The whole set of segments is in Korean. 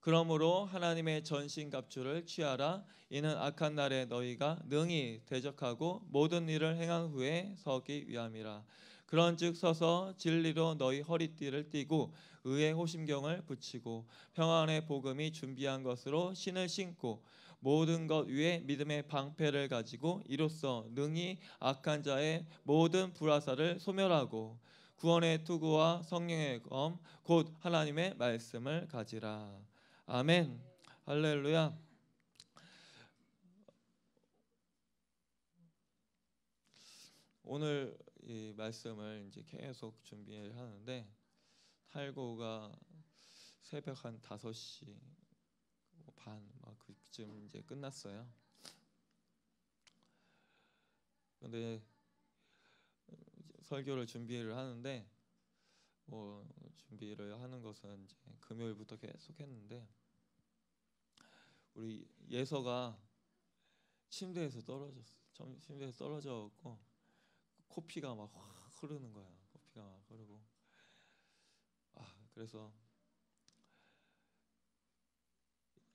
그러므로 하나님의 전신갑주를 취하라 이는 악한 날에 너희가 능히 대적하고 모든 일을 행한 후에 서기 위함이라 그런즉 서서 진리로 너희 허리띠를 띠고 의의 호심경을 붙이고 평안의 복음이 준비한 것으로 신을 신고 모든 것 위에 믿음의 방패를 가지고 이로써 능히 악한 자의 모든 불화살을 소멸하고 구원의 투구와 성령의 검 곧 하나님의 말씀을 가지라 아멘. 음. 할렐루야. 오늘 이 말씀을 이제 계속 준비를 하는데 탈고가 새벽 한 5시 반막 그쯤 이제 끝났어요. 근데 설교를 준비를 하는데 뭐 준비를 하는 것은 이제 금요일부터 계속 했는데 우리 예서가 침대에서 떨어졌어. 침대에서 떨어져갖고 코피가 막 흐르는 거야. 코피가 막 흐르고. 아 그래서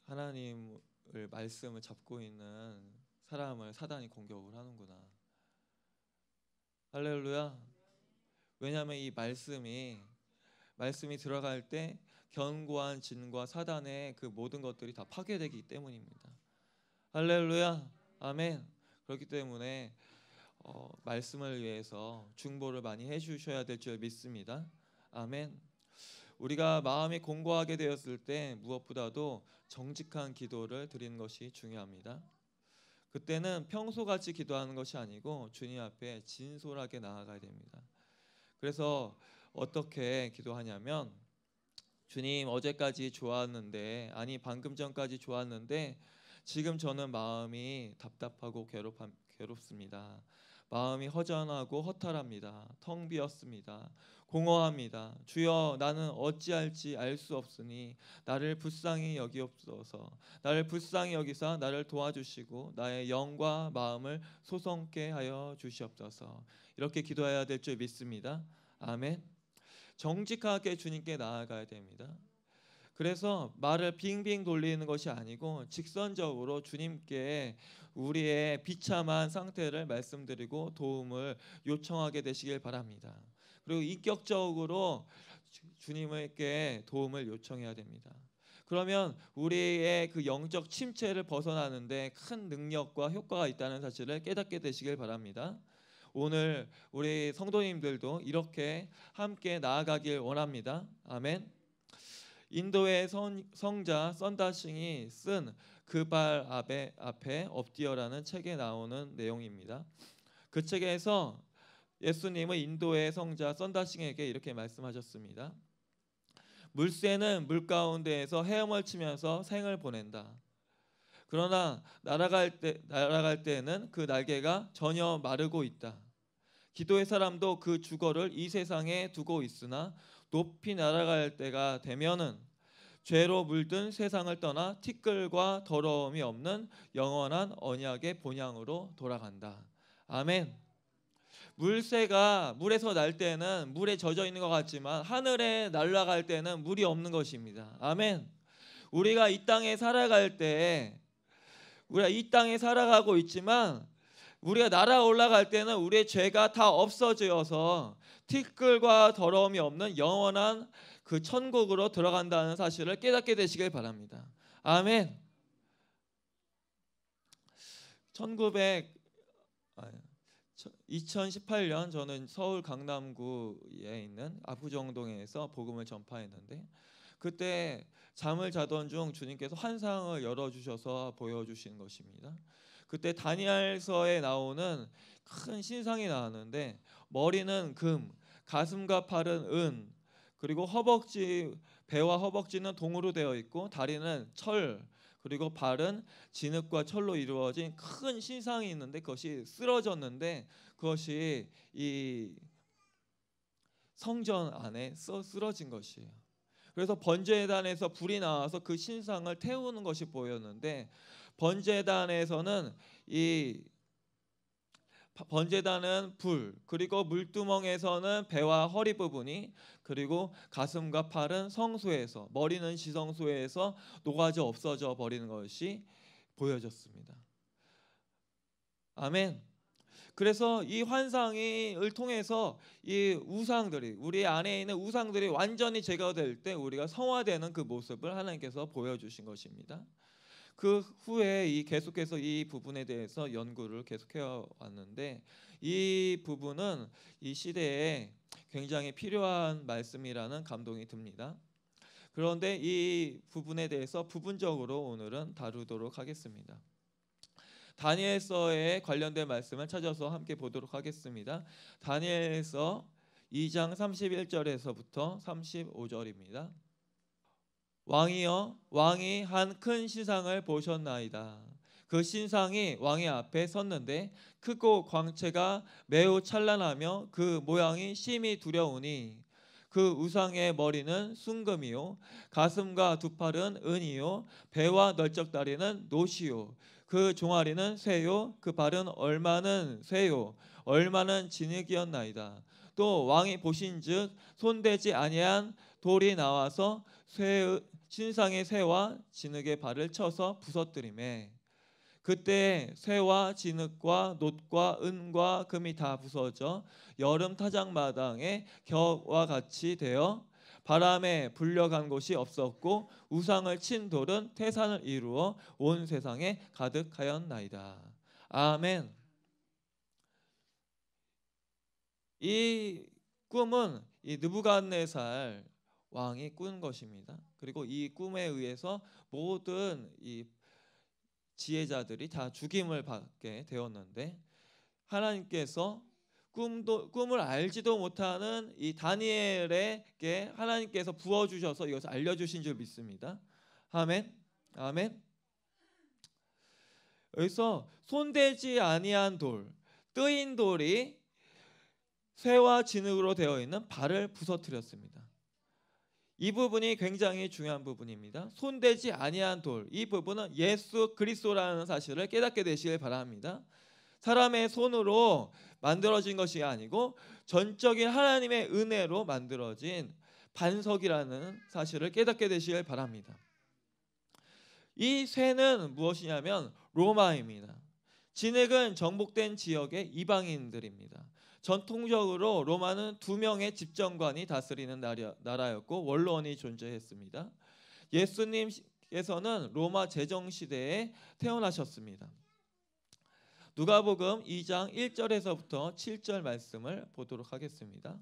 하나님을 말씀을 잡고 있는 사람을 사단이 공격을 하는구나. 할렐루야. 왜냐하면 이 말씀이 말씀이 들어갈 때 견고한 진과 사단의 그 모든 것들이 다 파괴되기 때문입니다. 할렐루야, 아멘. 그렇기 때문에 어, 말씀을 위해서 중보를 많이 해주셔야 될 줄 믿습니다. 아멘. 우리가 마음이 공고하게 되었을 때 무엇보다도 정직한 기도를 드리는 것이 중요합니다. 그때는 평소같이 기도하는 것이 아니고 주님 앞에 진솔하게 나아가야 됩니다. 그래서 어떻게 기도하냐면 주님 어제까지 좋았는데 아니 방금 전까지 좋았는데 지금 저는 마음이 답답하고 괴롭 괴롭습니다. 마음이 허전하고 허탈합니다. 텅 비었습니다. 공허합니다. 주여 나는 어찌할지 알 수 없으니 나를 불쌍히 여기옵소서. 나를 불쌍히 여기사 나를 도와주시고 나의 영과 마음을 소성케 하여 주시옵소서. 이렇게 기도해야 될 줄 믿습니다. 아멘. 정직하게 주님께 나아가야 됩니다. 그래서 말을 빙빙 돌리는 것이 아니고 직선적으로 주님께 우리의 비참한 상태를 말씀드리고 도움을 요청하게 되시길 바랍니다. 그리고 인격적으로 주님에게 도움을 요청해야 됩니다. 그러면 우리의 그 영적 침체를 벗어나는데 큰 능력과 효과가 있다는 사실을 깨닫게 되시길 바랍니다. 오늘 우리 성도님들도 이렇게 함께 나아가길 원합니다. 아멘. 인도의 선, 성자 썬다싱이 쓴 그 발 앞에, 앞에 엎드려라는 책에 나오는 내용입니다. 그 책에서 예수님은 인도의 성자 썬다싱에게 이렇게 말씀하셨습니다. 물새는 물 가운데에서 헤엄을 치면서 생을 보낸다. 그러나 날아갈 때 날아갈 때에는 그 날개가 전혀 마르고 있다. 기도의 사람도 그 주거를 이 세상에 두고 있으나 높이 날아갈 때가 되면은 죄로 물든 세상을 떠나 티끌과 더러움이 없는 영원한 언약의 본향으로 돌아간다. 아멘. 물새가 물에서 날 때는 물에 젖어 있는 것 같지만 하늘에 날아갈 때는 물이 없는 것입니다. 아멘. 우리가 이 땅에 살아갈 때 우리가 이 땅에 살아가고 있지만 우리가 날아 올라갈 때는 우리의 죄가 다없어져서 티끌과 더러움이 없는 영원한 그 천국으로 들어간다는 사실을 깨닫게 되시길 바랍니다. 아멘. 1900 2018년 아, 저는 서울 강남구에 있는 아부정동에서 복음을 전파했는데 그때 잠을 자던 중 주님께서 환상을 열어 주셔서 보여 주신 것입니다. 그때 다니엘서에 나오는 큰 신상이 나왔는데 머리는 금, 가슴과 팔은 은, 그리고 허벅지 배와 허벅지는 동으로 되어 있고 다리는 철, 그리고 발은 진흙과 철로 이루어진 큰 신상이 있는데 그것이 쓰러졌는데 그것이 이 성전 안에 쓰러진 것이에요. 그래서 번제단에서 불이 나와서 그 신상을 태우는 것이 보였는데 번제단에서는 이 번제단은 불, 그리고 물두멍에서는 배와 허리 부분이, 그리고 가슴과 팔은 성소에서, 머리는 지성소에서 녹아져 없어져 버리는 것이 보여졌습니다. 아멘. 그래서 이 환상을 통해서 이 우상들이 우리 안에 있는 우상들이 완전히 제거될 때 우리가 성화되는 그 모습을 하나님께서 보여주신 것입니다. 그 후에 이 계속해서 이 부분에 대해서 연구를 계속해 왔는데 이 부분은 이 시대에 굉장히 필요한 말씀이라는 감동이 듭니다. 그런데 이 부분에 대해서 부분적으로 오늘은 다루도록 하겠습니다. 다니엘서에 관련된 말씀을 찾아서 함께 보도록 하겠습니다. 다니엘서 2장 31절에서부터 35절입니다. 왕이여 왕이 한큰 시상을 보셨나이다. 그 신상이 왕의 앞에 섰는데 크고 광채가 매우 찬란하며 그 모양이 심히 두려우니 그 우상의 머리는 순금이요 가슴과 두 팔은 은이요 배와 넓적 다리는 노시요 그 종아리는 쇠요 그 발은 얼마는 쇠요 얼마는 진흙이었나이다 또 왕이 보신즉 손대지 아니한 돌이 나와서 쇠 신상의 쇠와 진흙의 발을 쳐서 부서뜨림에 그때 쇠와 진흙과 놋과 은과 금이 다 부서져 여름 타작마당에 겨와 같이 되어 바람에 불려간 곳이 없었고 우상을 친 돌은 태산을 이루어 온 세상에 가득하였나이다. 아멘. 이 꿈은 이 느부갓네살 왕이 꾼 것입니다. 그리고 이 꿈에 의해서 모든 이 지혜자들이 다 죽임을 받게 되었는데 하나님께서 꿈도 꿈을 알지도 못하는 이 다니엘에게 하나님께서 부어 주셔서 이것을 알려 주신 줄 믿습니다. 아멘. 아멘. 여기서 손대지 아니한 돌, 뜨인 돌이 쇠와 진흙으로 되어 있는 발을 부서뜨렸습니다. 이 부분이 굉장히 중요한 부분입니다. 손대지 아니한 돌. 이 부분은 예수 그리스도라는 사실을 깨닫게 되시길 바랍니다. 사람의 손으로 만들어진 것이 아니고 전적인 하나님의 은혜로 만들어진 반석이라는 사실을 깨닫게 되시길 바랍니다. 이 쇠는 무엇이냐면 로마입니다. 진액은 정복된 지역의 이방인들입니다. 전통적으로 로마는 두 명의 집정관이 다스리는 나라였고 원론이 존재했습니다. 예수님께서는 로마 제정 시대에 태어나셨습니다. 누가복음 2장 1절에서부터 7절 말씀을 보도록 하겠습니다.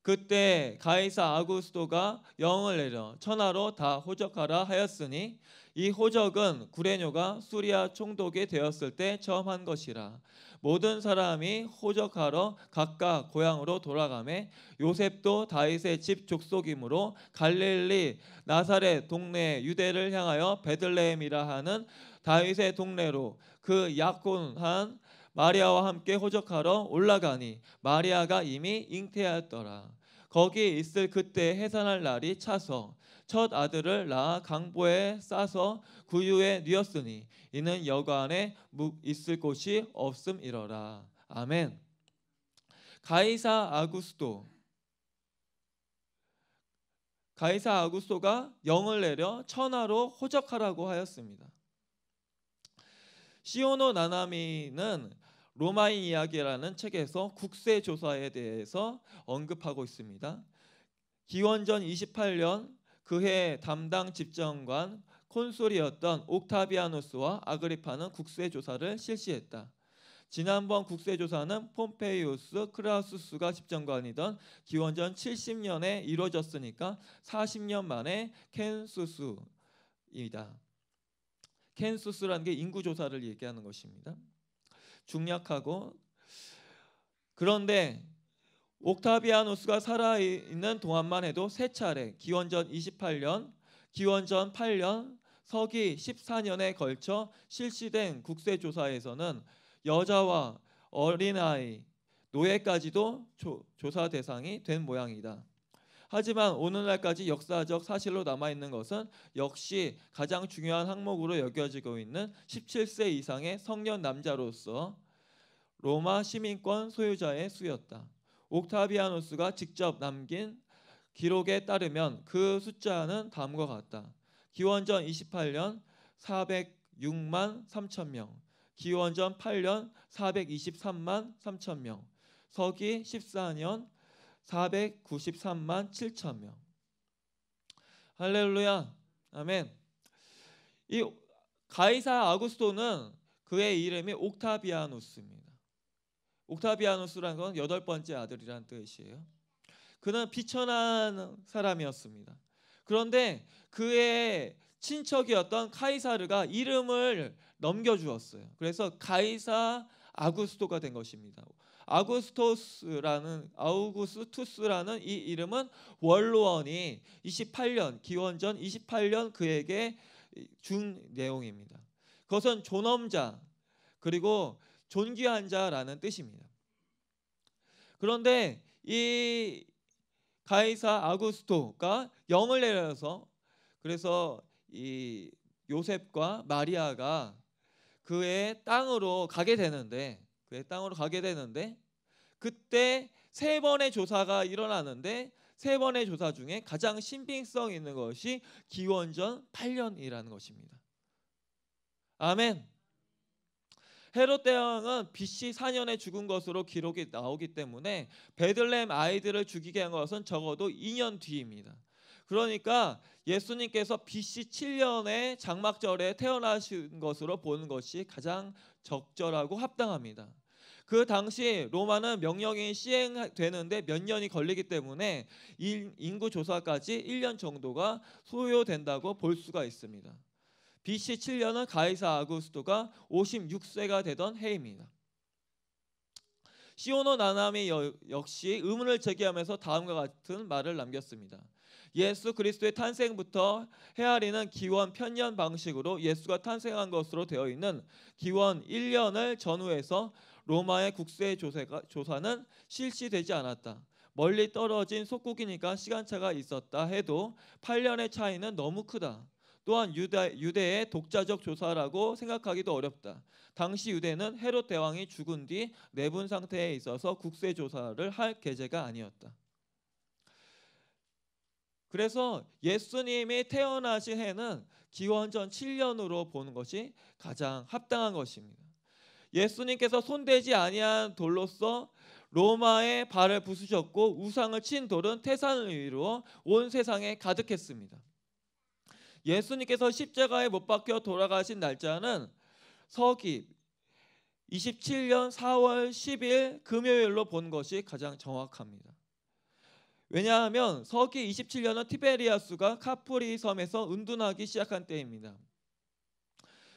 그때 가이사 아구스도가 영을 내려 천하로 다 호적하라 하였으니 이 호적은 구레뇨가 수리아 총독이 되었을 때 처음 한 것이라 모든 사람이 호적하러 각각 고향으로 돌아가매 요셉도 다윗의 집 족속이므로 갈릴리 나사렛 동네 유대를 향하여 베들레헴이라 하는 다윗의 동네로 그 약혼한 마리아와 함께 호적하러 올라가니 마리아가 이미 잉태하였더라. 거기에 있을 그때 해산할 날이 차서 첫 아들을 낳아 강보에 싸서 구유에 뉘었으니 이는 여관에 있을 곳이 없음이러라. 아멘. 가이사 아구스도 가이사 아구스도가 영을 내려 천하로 호적하라고 하였습니다. 시오노 나나미는 로마인 이야기라는 책에서 국세 조사에 대해서 언급하고 있습니다. 기원전 28년 그해 담당 집정관 콘솔이었던 옥타비아누스와 아그리파는 국세 조사를 실시했다. 지난번 국세조사는 폼페이우스 크라우스가 집정관이던 기원전 70년에 이루어졌으니까 40년 만에 켄수스이다. 캔수스라는 게 인구 조사를 얘기하는 것입니다. 중약하고 그런데 옥타비아누스가 살아 있는 동안만 해도 세 차례 기원전 28년, 기원전 8년, 서기 14년에 걸쳐 실시된 국세 조사에서는 여자와 어린아이, 노예까지도 조, 사 대상이 된 모양이다. 하지만 오늘날까지 역사적 사실로 남아 있는 것은 역시 가장 중요한 항목으로 여겨지고 있는 17세 이상의 성년 남자로서 로마 시민권 소유자의 수였다. 옥타비아누스가 직접 남긴 기록에 따르면 그 숫자는 다음과 같다. 기원전 28년 406만 3천 명, 기원전 8년 423만 3천 명, 서기 14년 493만 7천 명. 할렐루야. 아멘. 이 가이사 아구스토는 그의 이름이 옥타비아누스입니다. 옥타비아누스라건 여덟 번째 아들이란 뜻이에요. 그는 비천한 사람이었습니다. 그런데 그의 친척이었던 카이사르가 이름을 넘겨주었어요. 그래서 가이사 아구스토가 된 것입니다. 아구스토스라는 아우구스투스라는 이 이름은 원로원이 28년 기원전 28년 그에게 준 내용입니다. 그것은 존엄자 그리고 존귀한 자라는 뜻입니다. 그런데 이 가이사 아구스토가 영을 내려서 그래서 이 요셉과 마리아가 그의 땅으로 가게 되는데 그의 땅으로 가게 되는데 그때 세 번의 조사가 일어나는데 세 번의 조사 중에 가장 신빙성 있는 것이 기원전 8년이라는 것입니다. 아멘. 헤롯 대왕은 BC 4년에 죽은 것으로 기록이 나오기 때문에 베들레 아이들을 죽이게 한 것은 적어도 2년 뒤입니다. 그러니까 예수님께서 BC 7년에 장막절에 태어나신 것으로 보는 것이 가장 적절하고 합당합니다. 그 당시 로마는 명령이 시행되는데 몇 년이 걸리기 때문에 인구 조사까지 1년 정도가 소요된다고 볼 수가 있습니다. BC 7년은 가이사 아구스토가 56세가 되던 해입니다. 시오노 나나미 역시 의문을 제기하면서 다음과 같은 말을 남겼습니다. 예수 그리스도의 탄생부터 헤아리는 기원 편년 방식으로 예수가 탄생한 것으로 되어 있는 기원 1년을 전후해서 로마의 국세 조세가, 조사는 실시되지 않았다. 멀리 떨어진 속국이니까 시간차가 있었다 해도 8년의 차이는 너무 크다. 또한 유대, 유대의 독자적 조사라고 생각하기도 어렵다. 당시 유대는 헤롯 대왕이 죽은 뒤 내분 상태에 있어서 국세 조사를 할 계제가 아니었다. 그래서 예수님이 태어나신 해는 기원전 7년으로 보는 것이 가장 합당한 것입니다. 예수님께서 손대지 아니한 돌로서 로마의 발을 부수셨고 우상을 친 돌은 태산을 위로 온 세상에 가득했습니다. 예수님께서 십자가에 못 박혀 돌아가신 날짜는 서기 27년 4월 10일 금요일로 본 것이 가장 정확합니다. 왜냐하면 서기 27년은 티베리아스가 카프리 섬에서 은둔하기 시작한 때입니다.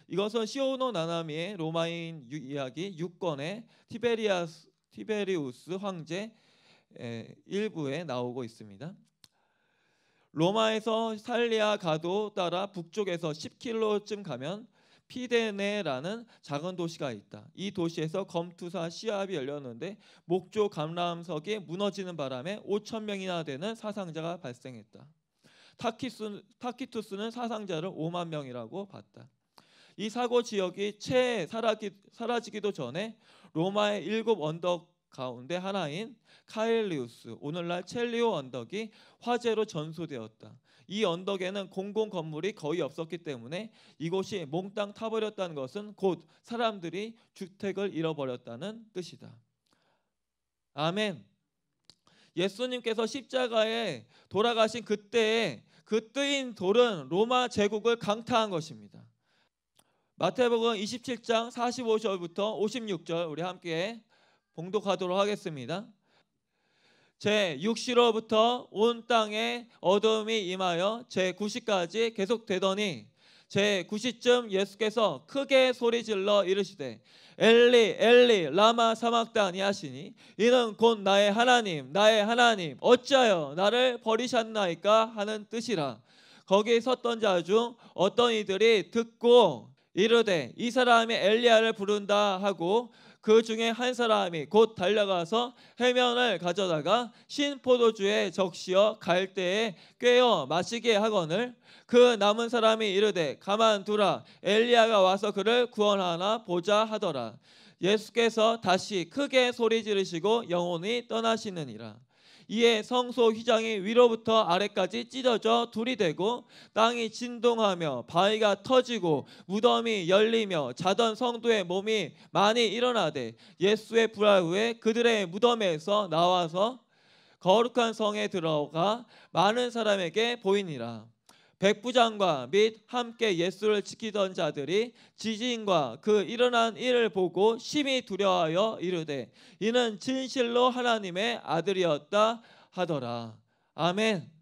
이것은 시오노 나나미의 로마인 유, 이야기 6권의 티베리아스 티베리우스 황제 에, 일부에 나오고 있습니다. 로마에서 살리아 가도 따라 북쪽에서 10km쯤 가면 피데네라는 작은 도시가 있다. 이 도시에서 검투사 시합이 열렸는데 목조 감람석이 무너지는 바람에 5천 명이나 되는 사상자가 발생했다. 타키투스는 사상자를 5만 명이라고 봤다. 이 사고 지역이 채 사라기, 사라지기도 전에 로마의 일곱 언덕 가운데 하나인 카일리우스 오늘날 첼리오 언덕이 화재로 전소되었다. 이 언덕에는 공공 건물이 거의 없었기 때문에 이곳이 몽땅 타버렸다는 것은 곧 사람들이 주택을 잃어버렸다는 뜻이다. 아멘. 예수님께서 십자가에 돌아가신 그때에 그 뜨인 돌은 로마 제국을 강타한 것입니다. 마태복음 27장 45절부터 56절 우리 함께 봉독하도록 하겠습니다. 제 6시로부터 온 땅에 어둠이 임하여 제 9시까지 계속되더니 제 9시쯤 예수께서 크게 소리질러 이르시되 엘리 엘리 라마 사막다니 하시니 이는 곧 나의 하나님 나의 하나님 어찌하여 나를 버리셨나이까 하는 뜻이라 거기 섰던 자 중 어떤 이들이 듣고 이르되 이 사람이 엘리야를 부른다 하고 그 중에 한 사람이 곧 달려가서 해면을 가져다가 신 포도주에 적시어 갈대에 꿰어 마시게 하거늘 그 남은 사람이 이르되 가만 두라 엘리야가 와서 그를 구원하나 보자 하더라 예수께서 다시 크게 소리 지르시고 영혼이 떠나시느니라 이에 성소 휘장이 위로부터 아래까지 찢어져 둘이 되고 땅이 진동하며 바위가 터지고 무덤이 열리며 자던 성도의 몸이 많이 일어나되 예수의 부활 후에 그들의 무덤에서 나와서 거룩한 성에 들어가 많은 사람에게 보이니라. 백부장과 및 함께 예수를 지키던 자들이 지진과 그 일어난 일을 보고 심히 두려워하여 이르되 이는 진실로 하나님의 아들이었다 하더라. 아멘.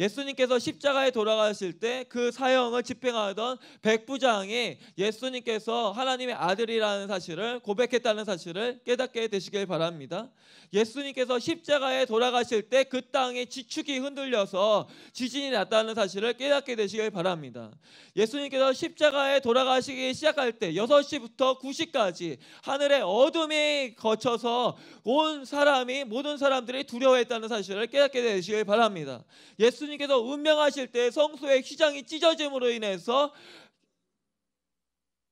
예수님께서 십자가에 돌아가실 때 그 사형을 집행하던 백부장이 예수님께서 하나님의 아들이라는 사실을 고백했다는 사실을 깨닫게 되시길 바랍니다. 예수님께서 십자가에 돌아가실 때 그 땅에 지축이 흔들려서 지진이 났다는 사실을 깨닫게 되시길 바랍니다. 예수님께서 십자가에 돌아가시기 시작할 때 6시부터 9시까지 하늘의 어둠이 거쳐서 온 사람이 모든 사람들이 두려워했다는 사실을 깨닫게 되시길 바랍니다. 예수 예수님께서 운명하실 때 성소의 휘장이 찢어짐으로 인해서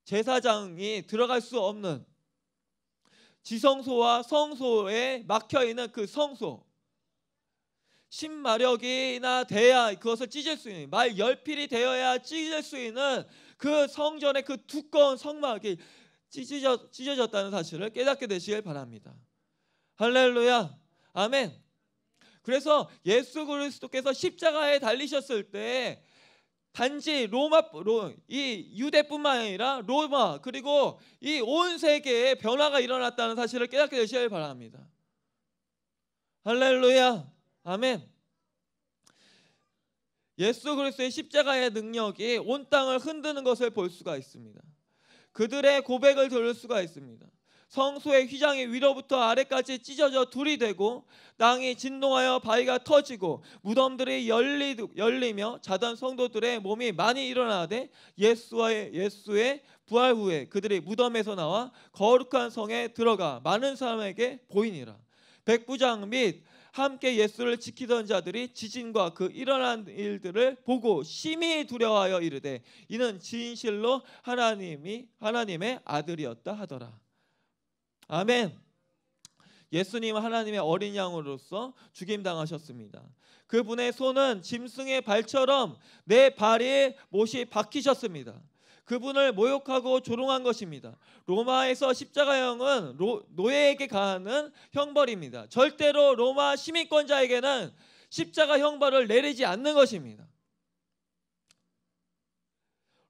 제사장이 들어갈 수 없는 지성소와 성소에 막혀 있는 그 성소 신마력이나 돼야 그것을 찢을 수 있는 말 열필이 되어야 찢을 수 있는 그 성전의 그 두꺼운 성막이 찢어졌, 찢어졌다는 사실을 깨닫게 되시길 바랍니다. 할렐루야. 아멘. 그래서 예수 그리스도께서 십자가에 달리셨을 때 단지 로마 로, 이 유대뿐만 아니라 로마 그리고 이 온 세계에 변화가 일어났다는 사실을 깨닫게 되시길 바랍니다. 할렐루야. 아멘. 예수 그리스도의 십자가의 능력이 온 땅을 흔드는 것을 볼 수가 있습니다. 그들의 고백을 들을 수가 있습니다. 성소의 휘장이 위로부터 아래까지 찢어져 둘이 되고 땅이 진동하여 바위가 터지고 무덤들이 열리, 열리며 자던 성도들의 몸이 많이 일어나되 예수와의 예수의 부활 후에 그들이 무덤에서 나와 거룩한 성에 들어가 많은 사람에게 보이니라 백부장 및 함께 예수를 지키던 자들이 지진과 그 일어난 일들을 보고 심히 두려워하여 이르되 이는 진실로 하나님이 하나님의 아들이었다 하더라. 아멘. 예수님 하나님의 어린 양으로서 죽임당하셨습니다. 그분의 손은 짐승의 발처럼 내발이 못이 박히셨습니다. 그분을 모욕하고 조롱한 것입니다. 로마에서 십자가형은 로, 노예에게 가하는 형벌입니다. 절대로 로마 시민권자에게는 십자가 형벌을 내리지 않는 것입니다.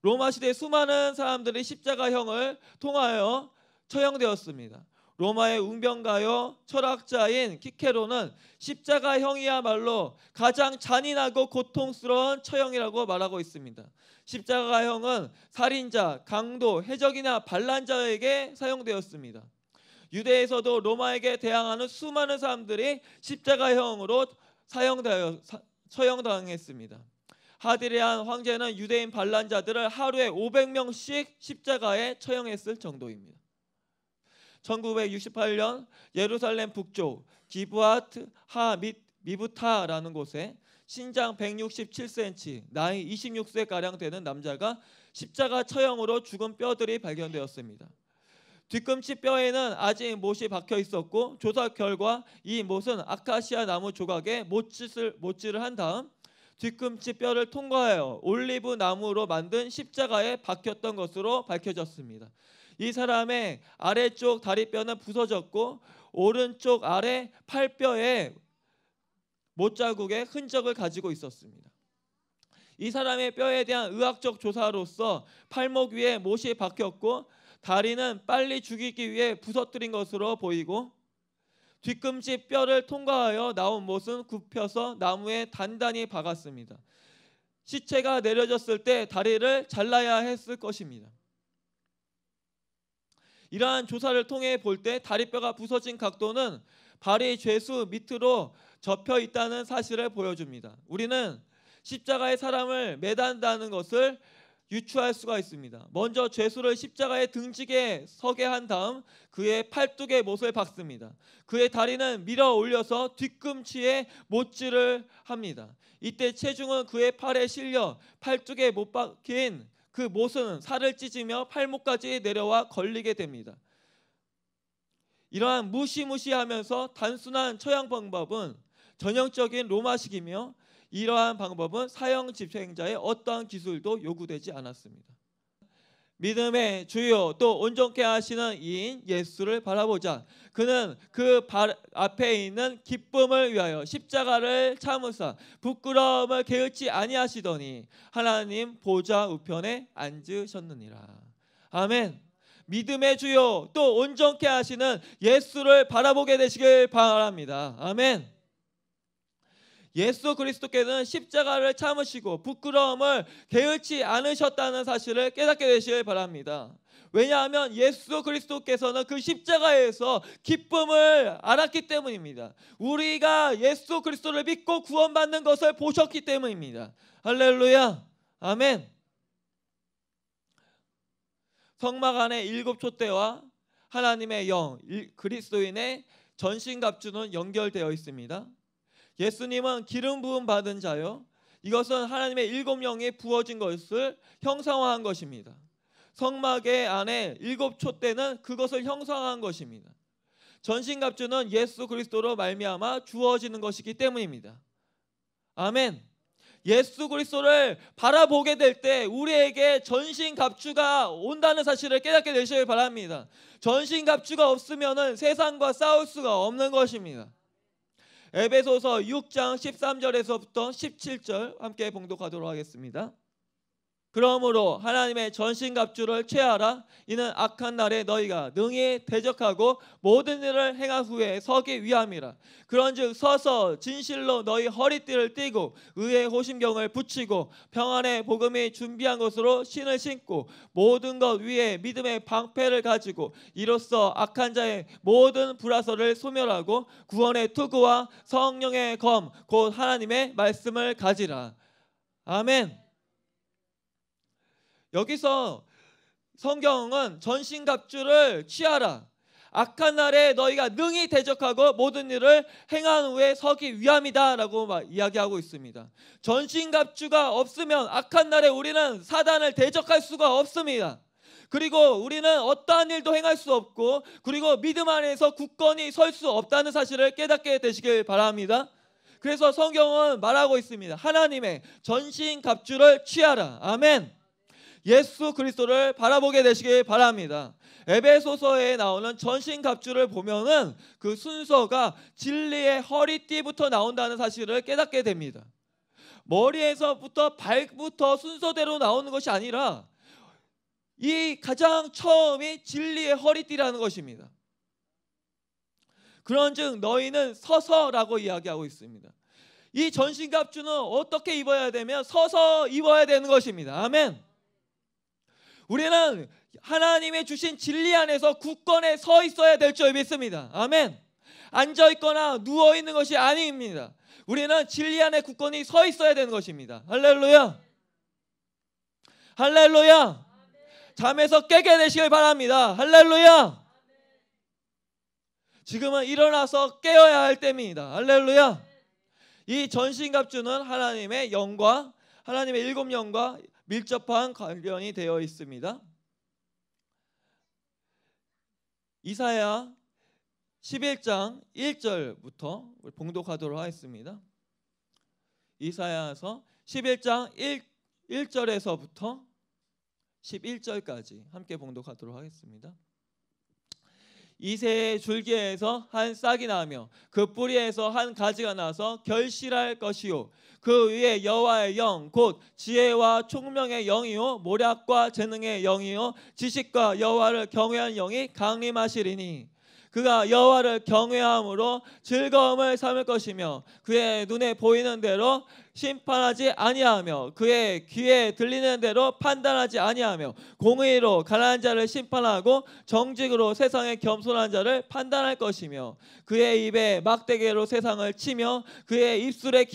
로마 시대 수많은 사람들이 십자가형을 통하여 처형되었습니다. 로마의 웅병가요 철학자인 키케로는 십자가형이야말로 가장 잔인하고 고통스러운 처형이라고 말하고 있습니다. 십자가형은 살인자, 강도, 해적이나 반란자에게 사용되었습니다. 유대에서도 로마에게 대항하는 수많은 사람들이 십자가형으로 사용되어 처형당했습니다. 하드리안 황제는 유대인 반란자들을 하루에 500명씩 십자가에 처형했을 정도입니다. 1968년 예루살렘 북쪽 기브아트 하및 미부타라는 곳에 신장 167cm, 나이 26세 가량 되는 남자가 십자가 처형으로 죽은 뼈들이 발견되었습니다. 뒤꿈치 뼈에는 아직 못이 박혀 있었고 조사 결과 이 못은 아카시아 나무 조각에 못짓을 못질을 한 다음 뒤꿈치 뼈를 통과하여 올리브 나무로 만든 십자가에 박혔던 것으로 밝혀졌습니다. 이 사람의 아래쪽 다리뼈는 부서졌고 오른쪽 아래 팔뼈에 못자국의 흔적을 가지고 있었습니다. 이 사람의 뼈에 대한 의학적 조사로서 팔목 위에 못이 박혔고 다리는 빨리 죽이기 위해 부서뜨린 것으로 보이고 뒤꿈치 뼈를 통과하여 나온 못은 굽혀서 나무에 단단히 박았습니다. 시체가 내려졌을 때 다리를 잘라야 했을 것입니다. 이러한 조사를 통해 볼 때 다리뼈가 부서진 각도는 발의 죄수 밑으로 접혀 있다는 사실을 보여줍니다. 우리는 십자가에 사람을 매단다는 것을 유추할 수가 있습니다. 먼저 죄수를 십자가에 등지게 서게 한 다음 그의 팔뚝에 못을 박습니다. 그의 다리는 밀어 올려서 뒤꿈치에 못질을 합니다. 이때 체중은 그의 팔에 실려 팔뚝에 못 박힌 그 못은 살을 찢으며 팔목까지 내려와 걸리게 됩니다. 이러한 무시무시하면서 단순한 처형 방법은 전형적인 로마식이며 이러한 방법은 사형 집행자의 어떠한 기술도 요구되지 않았습니다. 믿음의 주요 또 온전케 하시는 이인 예수를 바라보자. 그는 그 앞에 있는 기쁨을 위하여 십자가를 참으사 부끄러움을 게으치 아니하시더니 하나님 보좌 우편에 앉으셨느니라. 아멘. 믿음의 주요 또 온전케 하시는 예수를 바라보게 되시길 바랍니다. 아멘. 예수 그리스도께는 서 십자가를 참으시고 부끄러움을 게을치 않으셨다는 사실을 깨닫게 되시길 바랍니다. 왜냐하면 예수 그리스도께서는 그 십자가에서 기쁨을 알았기 때문입니다. 우리가 예수 그리스도를 믿고 구원받는 것을 보셨기 때문입니다. 할렐루야. 아멘. 성막 안의 일곱 촛대와 하나님의 영 그리스도인의 전신갑주는 연결되어 있습니다. 예수님은 기름 부음 받은 자요. 이것은 하나님의 일곱 명이 부어진 것을 형상화한 것입니다. 성막의 안에 일곱 촛대는 그것을 형상화한 것입니다. 전신갑주는 예수 그리스도로 말미암아 주어지는 것이기 때문입니다. 아멘. 예수 그리스도를 바라보게 될 때 우리에게 전신 갑주가 온다는 사실을 깨닫게 되시길 바랍니다. 전신 갑주가 없으면 세상과 싸울 수가 없는 것입니다. 에베소서 6장 13절에서부터 17절 함께 봉독하도록 하겠습니다. 그러므로 하나님의 전신갑주를 취하라. 이는 악한 날에 너희가 능히 대적하고 모든 일을 행한 후에 서기 위함이라. 그런즉 서서 진실로 너희 허리띠를 띠고 의의 호심경을 붙이고 평안의 복음이 준비한 것으로 신을 신고 모든 것 위에 믿음의 방패를 가지고 이로써 악한 자의 모든 불화설을 소멸하고 구원의 투구와 성령의 검 곧 하나님의 말씀을 가지라. 아멘. 여기서 성경은 전신갑주를 취하라. 악한 날에 너희가 능히 대적하고 모든 일을 행한 후에 서기 위함이다라고 이야기하고 있습니다. 전신갑주가 없으면 악한 날에 우리는 사단을 대적할 수가 없습니다. 그리고 우리는 어떠한 일도 행할 수 없고 그리고 믿음 안에서 굳건히 설 수 없다는 사실을 깨닫게 되시길 바랍니다. 그래서 성경은 말하고 있습니다. 하나님의 전신 갑주를 취하라. 아멘. 예수 그리스도를 바라보게 되시길 바랍니다. 에베소서에 나오는 전신 갑주를 보면은 그 순서가 진리의 허리띠부터 나온다는 사실을 깨닫게 됩니다. 머리에서부터 발부터 순서대로 나오는 것이 아니라 이 가장 처음이 진리의 허리띠라는 것입니다. 그런즉 너희는 서서라고 이야기하고 있습니다. 이 전신갑주는 어떻게 입어야 되면 서서 입어야 되는 것입니다. 아멘. 우리는 하나님의 주신 진리 안에서 굳건에 서 있어야 될 줄 믿습니다. 아멘. 앉아 있거나 누워 있는 것이 아닙니다. 우리는 진리 안에 굳건히 서 있어야 되는 것입니다. 할렐루야. 할렐루야. 잠에서 깨게 되시길 바랍니다. 할렐루야. 지금은 일어나서 깨어야 할 때입니다. 할렐루야. 이 전신갑주는 하나님의 영과 하나님의 일곱 영과 밀접한 관련이 되어 있습니다. 이사야 11장 1절부터 봉독하도록 하겠습니다. 이사야서 11장 1, 1절에서부터 11절까지 함께 봉독하도록 하겠습니다. 이새의 줄기에서 한 싹이 나며 그 뿌리에서 한 가지가 나서 결실할 것이요 그 위에 여호와의 영 곧 지혜와 총명의 영이요 모략과 재능의 영이요 지식과 여호와를 경외한 영이 강림하시리니 그가 여호와를 경외함으로 즐거움을 삼을 것이며 그의 눈에 보이는 대로 심판하지 아니하며 그의 귀에 들리는 대로 판단하지 아니하며 공의로 가난한 자를 심판하고 정직으로 세상에 겸손한 자를 판단할 것이며 그의 입에 막대기로 세상을 치며 그의 입술의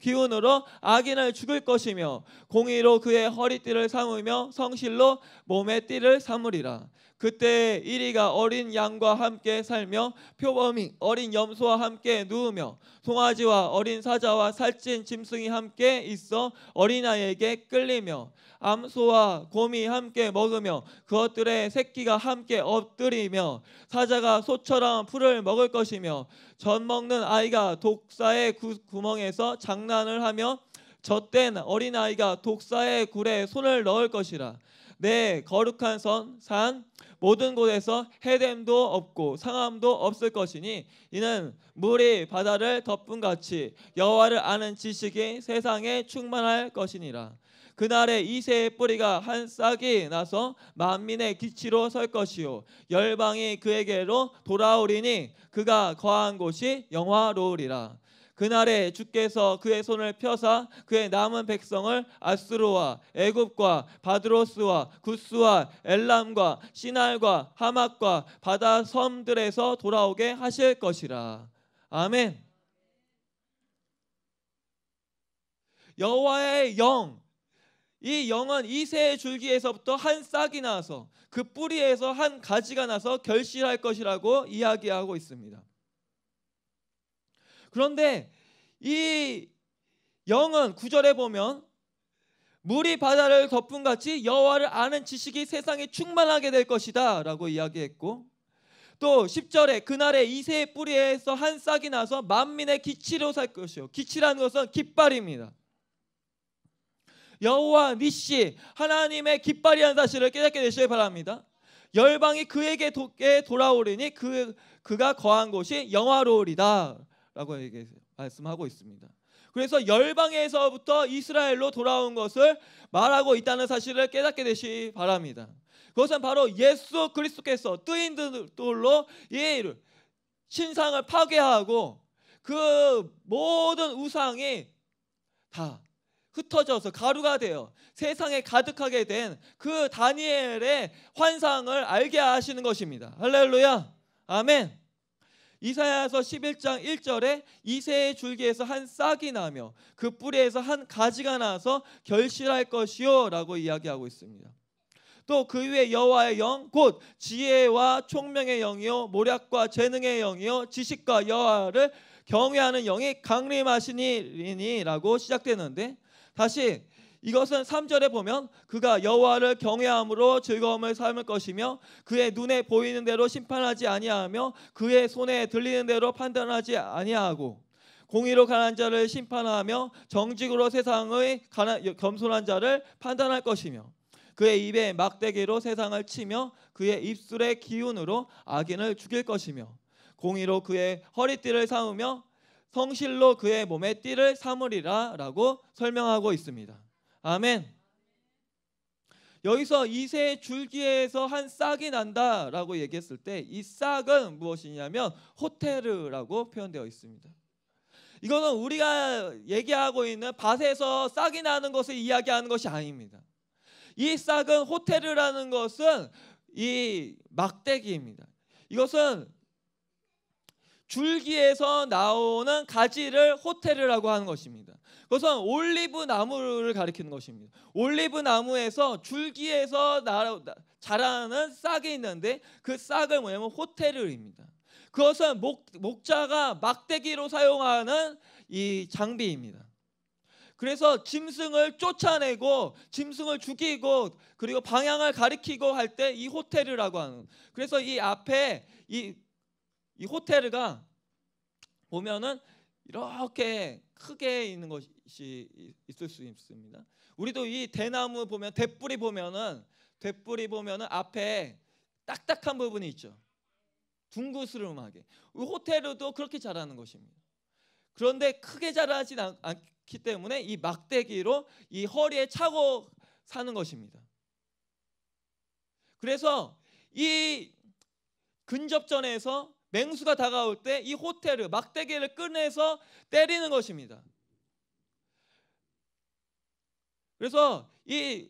기운으로 악인을 죽일 것이며 공의로 그의 허리띠를 삼으며 성실로 몸의 띠를 삼으리라 그때 이리가 어린 양과 함께 살며 표범이 어린 염소와 함께 누우며 송아지와 어린 사자와 살찐 짐승이 함께 있어 어린아이에게 끌리며 암소와 곰이 함께 먹으며 그것들의 새끼가 함께 엎드리며 사자가 소처럼 풀을 먹을 것이며 전 먹는 아이가 독사의 구, 구멍에서 장난을 하며 젖된 어린아이가 독사의 굴에 손을 넣을 것이라 내 네, 거룩한 선, 산 모든 곳에서 해됨도 없고 상함도 없을 것이니 이는 물이 바다를 덮은 같이 여호와를 아는 지식이 세상에 충만할 것이니라. 그날에 이새의 뿌리가 한 싹이 나서 만민의 기치로 설 것이요 열방이 그에게로 돌아오리니 그가 거한 곳이 영화로우리라. 그날에 주께서 그의 손을 펴사 그의 남은 백성을 아스로와 애굽과 바드로스와 구스와 엘람과 시날과 하막과 바다 섬들에서 돌아오게 하실 것이라. 아멘. 여호와의 영, 이 영은 이새의 줄기에서부터 한 싹이 나서 그 뿌리에서 한 가지가 나서 결실할 것이라고 이야기하고 있습니다. 그런데 이 영은 구절에 보면 물이 바다를 덮음 같이 여호와를 아는 지식이 세상에 충만하게 될 것이다라고 이야기했고 또 10절에 그날에 이새의 뿌리에서 한 싹이 나서 만민의 기치로 살 것이요 기치라는 것은 깃발입니다. 여호와 니씨 하나님의 깃발이라는 사실을 깨닫게 되시길 바랍니다. 열방이 그에게 도, 돌아오리니 그 그가 거한 곳이 영화로우리다. 라고 말씀하고 있습니다. 그래서 열방에서부터 이스라엘로 돌아온 것을 말하고 있다는 사실을 깨닫게 되시 바랍니다. 그것은 바로 예수 그리스도께서 뜨인 돌로 이 신상을 파괴하고 그 모든 우상이 다 흩어져서 가루가 되어 세상에 가득하게 된 그 다니엘의 환상을 알게 하시는 것입니다. 할렐루야. 아멘. 이사야서 11장 1절에 이새의 줄기에서 한 싹이 나며 그 뿌리에서 한 가지가 나서 결실할 것이요라고 이야기하고 있습니다. 또 그 위에 여호와의 영 곧 지혜와 총명의 영이요 모략과 재능의 영이요 지식과 여호와를 경외하는 영이 강림하시니라고 시작되는데 다시 이것은 3절에 보면 그가 여호와를 경외함으로 즐거움을 삼을 것이며 그의 눈에 보이는 대로 심판하지 아니하며 그의 손에 들리는 대로 판단하지 아니하고 공의로 가난 자를 심판하며 정직으로 세상의 가난, 겸손한 자를 판단할 것이며 그의 입에 막대기로 세상을 치며 그의 입술의 기운으로 악인을 죽일 것이며 공의로 그의 허리띠를 삼으며 성실로 그의 몸에 띠를 삼으리라라고 설명하고 있습니다. 아멘. 여기서 이세 줄기에서 한 싹이 난다라고 얘기했을 때 이 싹은 무엇이냐면 호테르라고 표현되어 있습니다. 이거는 우리가 얘기하고 있는 밭에서 싹이 나는 것을 이야기하는 것이 아닙니다. 이 싹은 호테르라는 것은 이 막대기입니다. 이것은 줄기에서 나오는 가지를 호테르라고 하는 것입니다. 그것은 올리브 나무를 가리키는 것입니다. 올리브 나무에서 줄기에서 자라는 싹이 있는데 그 싹을 뭐냐면 호텔입니다 그것은 목, 목자가 막대기로 사용하는 이 장비입니다. 그래서 짐승을 쫓아내고 짐승을 죽이고 그리고 방향을 가리키고 할 때 이 호텔이라고 하는 그래서 이 앞에 이, 이 호텔가 보면은 이렇게 크게 있는 것이 있을 수 있습니다. 우리도 이 대나무 보면 대뿌리 보면은 대뿌리 보면은 앞에 딱딱한 부분이 있죠. 둥그스름하게. 호텔도 그렇게 자라는 것입니다. 그런데 크게 자라진 않, 기 때문에 이 막대기로 이 허리에 차고 사는 것입니다. 그래서 이 근접전에서 맹수가 다가올 때 이 호텔을 막대기를 꺼내서 때리는 것입니다. 그래서 이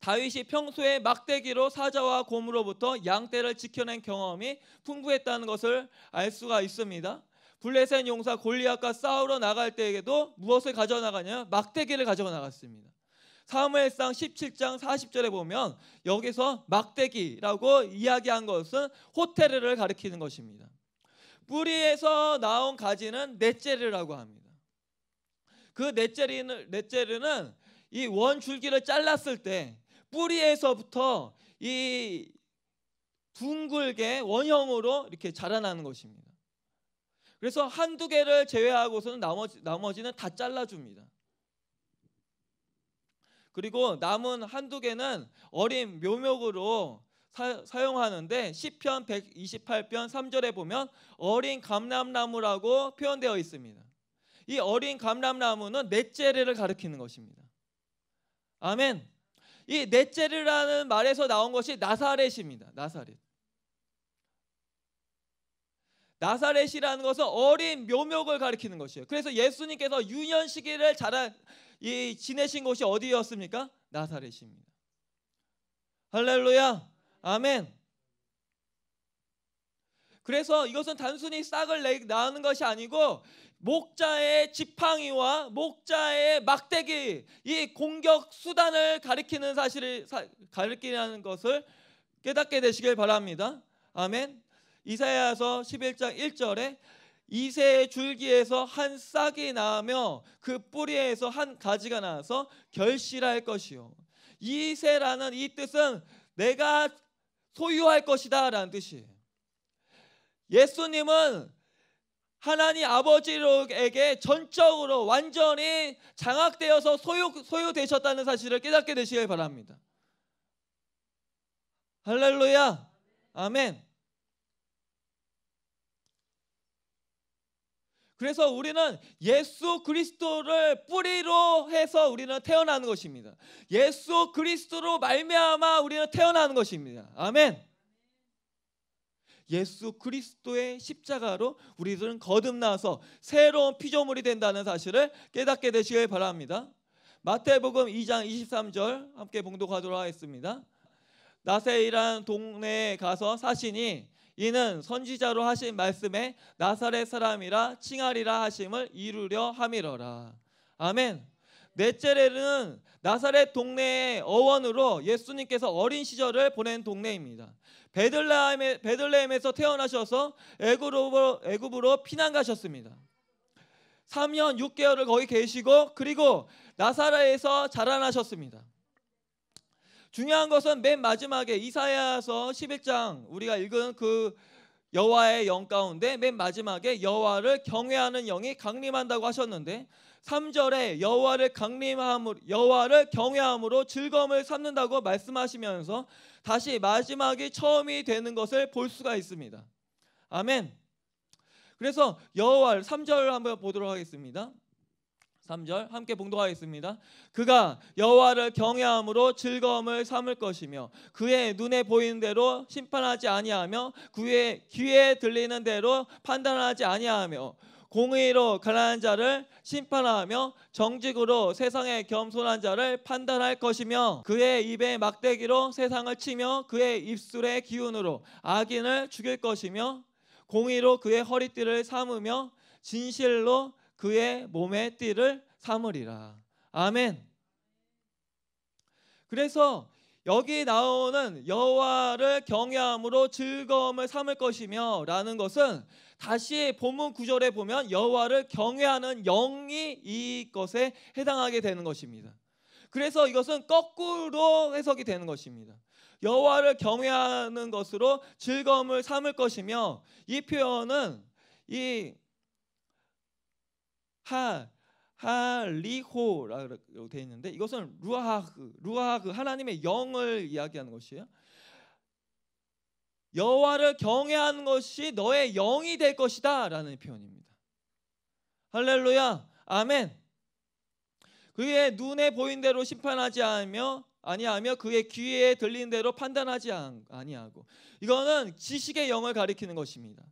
다윗이 평소에 막대기로 사자와 곰으로부터 양떼를 지켜낸 경험이 풍부했다는 것을 알 수가 있습니다. 블레셋 용사 골리앗과 싸우러 나갈 때에도 무엇을 가져 나가냐? 막대기를 가져 나갔습니다. 사무엘상 17장 40절에 보면 여기서 막대기라고 이야기한 것은 호텔을 가리키는 것입니다. 뿌리에서 나온 가지는 넷째를라고 합니다. 그 넷째리는 넷째르는 이원 줄기를 잘랐을 때 뿌리에서부터 이 둥글게 원형으로 이렇게 자라나는 것입니다. 그래서 한두 개를 제외하고서는 나머지 나머지는 다 잘라 줍니다. 그리고 남은 한두 개는 어린 묘목으로 사, 용하는데 시편 128편 3절에 보면 어린 감람나무라고 표현되어 있습니다. 이 어린 감람나무는 넷째를 가리키는 것입니다. 아멘. 이 넷째라는 말에서 나온 것이 나사렛입니다. 나사렛. 나사렛이라는 것은 어린 묘목을 가리키는 것이에요. 그래서 예수님께서 유년 시기를 자라 이 지내신 곳이 어디였습니까? 나사렛입니다. 할렐루야. 아멘. 그래서 이것은 단순히 싹을 낳는 것이 아니고 목자의 지팡이와 목자의 막대기 이 공격 수단을 가리키는 사실을 가리키는 것을 깨닫게 되시길 바랍니다. 아멘. 이사야서 11장 1절에 이새의 줄기에서 한 싹이 나며 그 뿌리에서 한 가지가 나서 결실할 것이요. 이새라는 이 뜻은 내가 소유할 것이다라는 뜻이에요. 예수님은 하나님 아버지에게 전적으로 완전히 장악되어서 소유, 소유되셨다는 사실을 깨닫게 되시길 바랍니다. 할렐루야. 아멘. 그래서 우리는 예수 그리스도를 뿌리로 해서 우리는 태어나는 것입니다. 예수 그리스도로 말미암아 우리는 태어나는 것입니다. 아멘. 예수 그리스도의 십자가로 우리들은 거듭나서 새로운 피조물이 된다는 사실을 깨닫게 되시길 바랍니다. 마태복음 2장 23절 함께 봉독하도록 하겠습니다. 나세이란 동네에 가서 사시니 이는 선지자로 하신 말씀에 나사렛 사람이라 칭하리라 하심을 이루려 함이러라. 아멘. 넷째레는 나사렛 동네의 어원으로 예수님께서 어린 시절을 보낸 동네입니다. 베들레헴에, 베들레헴에서 태어나셔서 애굽으로, 애굽으로 피난 가셨습니다. 3년 6개월을 거기 계시고 그리고 나사라에서 자라나셨습니다. 중요한 것은 맨 마지막에 이사야서 11장 우리가 읽은 그 여호와의 영 가운데 맨 마지막에 여호와를 경외하는 영이 강림한다고 하셨는데 3절에 여호와를 강림함으로 여호와를 경외함으로 즐거움을 삼는다고 말씀하시면서 다시 마지막이 처음이 되는 것을 볼 수가 있습니다. 아멘. 그래서 여호와를 3절 한번 보도록 하겠습니다. 3절 함께 봉독하겠습니다. 그가 여호와를 경외함으로 즐거움을 삼을 것이며 그의 눈에 보이는 대로 심판하지 아니하며 그의 귀에 들리는 대로 판단하지 아니하며 공의로 가난한 자를 심판하며 정직으로 세상의 겸손한 자를 판단할 것이며 그의 입에 막대기로 세상을 치며 그의 입술의 기운으로 악인을 죽일 것이며 공의로 그의 허리띠를 삼으며 진실로 그의 몸의 띠를 삼으리라. 아멘. 그래서 여기 나오는 여호와를 경외함으로 즐거움을 삼을 것이며라는 것은 다시 본문 구절에 보면 여호와를 경외하는 영이 이것에 해당하게 되는 것입니다. 그래서 이것은 거꾸로 해석이 되는 것입니다. 여호와를 경외하는 것으로 즐거움을 삼을 것이며 이 표현은 이 하, 할리호라고 되어 있는데 이것은 루아흐, 루아흐 하나님의 영을 이야기하는 것이에요. 여호와를 경외하는 것이 너의 영이 될 것이다라는 표현입니다. 할렐루야. 아멘. 그의 눈에 보인 대로 심판하지 않으며 아니하며 그의 귀에 들린 대로 판단하지 아니하고 이거는 지식의 영을 가리키는 것입니다.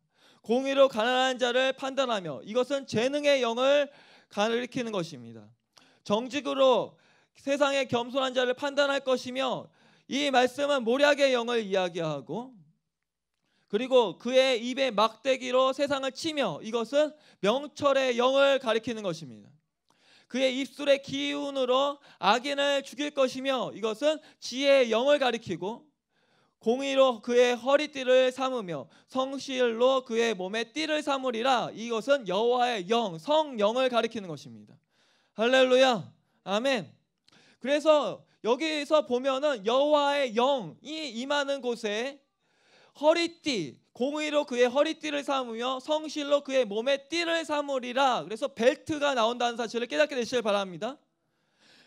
공의로 가난한 자를 판단하며 이것은 재능의 영을 가리키는 것입니다. 정직으로 세상의 겸손한 자를 판단할 것이며 이 말씀은 모략의 영을 이야기하고 그리고 그의 입에 막대기로 세상을 치며 이것은 명철의 영을 가리키는 것입니다. 그의 입술의 기운으로 악인을 죽일 것이며 이것은 지혜의 영을 가리키고 공의로 그의 허리띠를 삼으며 성실로 그의 몸에 띠를 삼으리라 이것은 여호와의 영 성영을 가리키는 것입니다. 할렐루야. 아멘. 그래서 여기서 보면은 여호와의 영이 임하는 곳에 허리띠 공의로 그의 허리띠를 삼으며 성실로 그의 몸에 띠를 삼으리라. 그래서 벨트가 나온다는 사실을 깨닫게 되시길 바랍니다.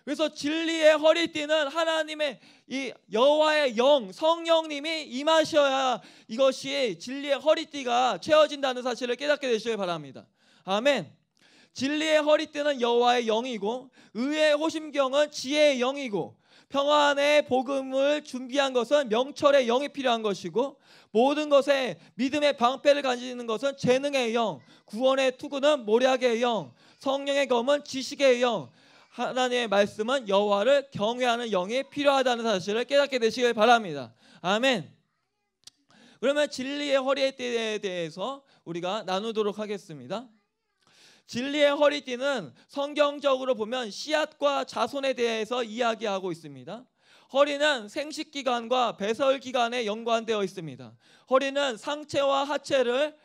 그래서 진리의 허리띠는 하나님의 이 여호와의 영 성령님이 임하셔야 이것이 진리의 허리띠가 채워진다는 사실을 깨닫게 되시길 바랍니다. 아멘. 진리의 허리띠는 여호와의 영이고 의의 호심경은 지혜의 영이고 평안의 복음을 준비한 것은 명철의 영이 필요한 것이고 모든 것에 믿음의 방패를 가지는 것은 재능의 영, 구원의 투구는 모략의 영, 성령의 검은 지식의 영, 하나님의 말씀은 여호와를 경외하는 영이 필요하다는 사실을 깨닫게 되시길 바랍니다. 아멘. 그러면 진리의 허리띠에 대해서 우리가 나누도록 하겠습니다. 진리의 허리띠는 성경적으로 보면 씨앗과 자손에 대해서 이야기하고 있습니다. 허리는 생식 기관과 배설 기관에 연관되어 있습니다. 허리는 상체와 하체를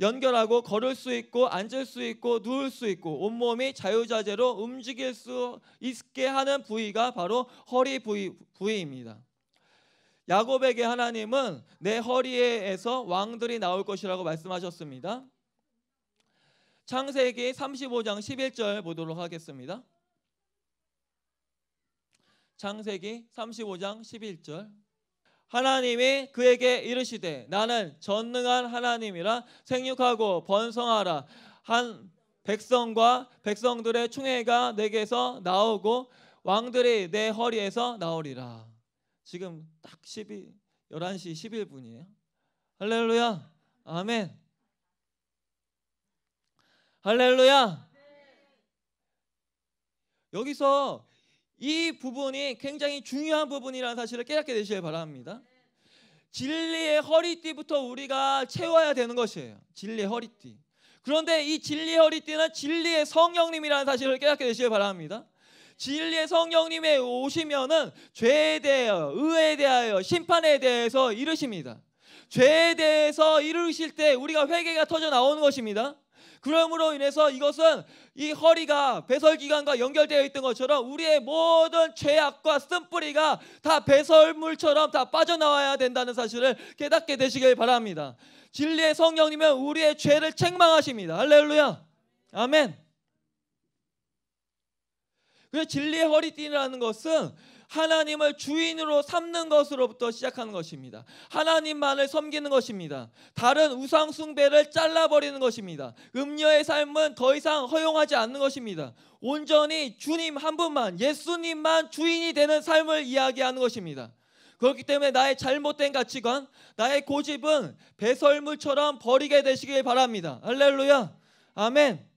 연결하고 걸을 수 있고 앉을 수 있고 누울 수 있고 온몸이 자유자재로 움직일 수 있게 하는 부위가 바로 허리 부위, 부위입니다. 야곱에게 하나님은 내 허리에서 왕들이 나올 것이라고 말씀하셨습니다. 창세기 35장 11절 보도록 하겠습니다. 창세기 35장 11절 하나님이 그에게 이르시되 나는 전능한 하나님이라 생육하고 번성하라 한 백성과 백성들의 충해가 내게서 나오고 왕들이 내 허리에서 나오리라 지금 딱 12, 11시 11분이에요 할렐루야 아멘 할렐루야 여기서 이 부분이 굉장히 중요한 부분이라는 사실을 깨닫게 되시길 바랍니다. 진리의 허리띠부터 우리가 채워야 되는 것이에요. 진리의 허리띠. 그런데 이 진리의 허리띠는 진리의 성령님이라는 사실을 깨닫게 되시길 바랍니다. 진리의 성령님에 오시면은 죄에 대하여, 의에 대하여, 심판에 대해서 이르십니다. 죄에 대해서 이르실 때 우리가 회개가 터져 나오는 것입니다. 그러므로 인해서 이것은 이 허리가 배설기관과 연결되어 있던 것처럼 우리의 모든 죄악과 쓴뿌리가 다 배설물처럼 다 빠져나와야 된다는 사실을 깨닫게 되시길 바랍니다. 진리의 성령님은 우리의 죄를 책망하십니다. 할렐루야. 아멘. 그래서 진리의 허리띠라는 것은 하나님을 주인으로 삼는 것으로부터 시작하는 것입니다. 하나님만을 섬기는 것입니다. 다른 우상 숭배를 잘라버리는 것입니다. 음녀의 삶은 더 이상 허용하지 않는 것입니다. 온전히 주님 한 분만 예수님만 주인이 되는 삶을 이야기하는 것입니다. 그렇기 때문에 나의 잘못된 가치관, 나의 고집은 배설물처럼 버리게 되시길 바랍니다. 할렐루야. 아멘.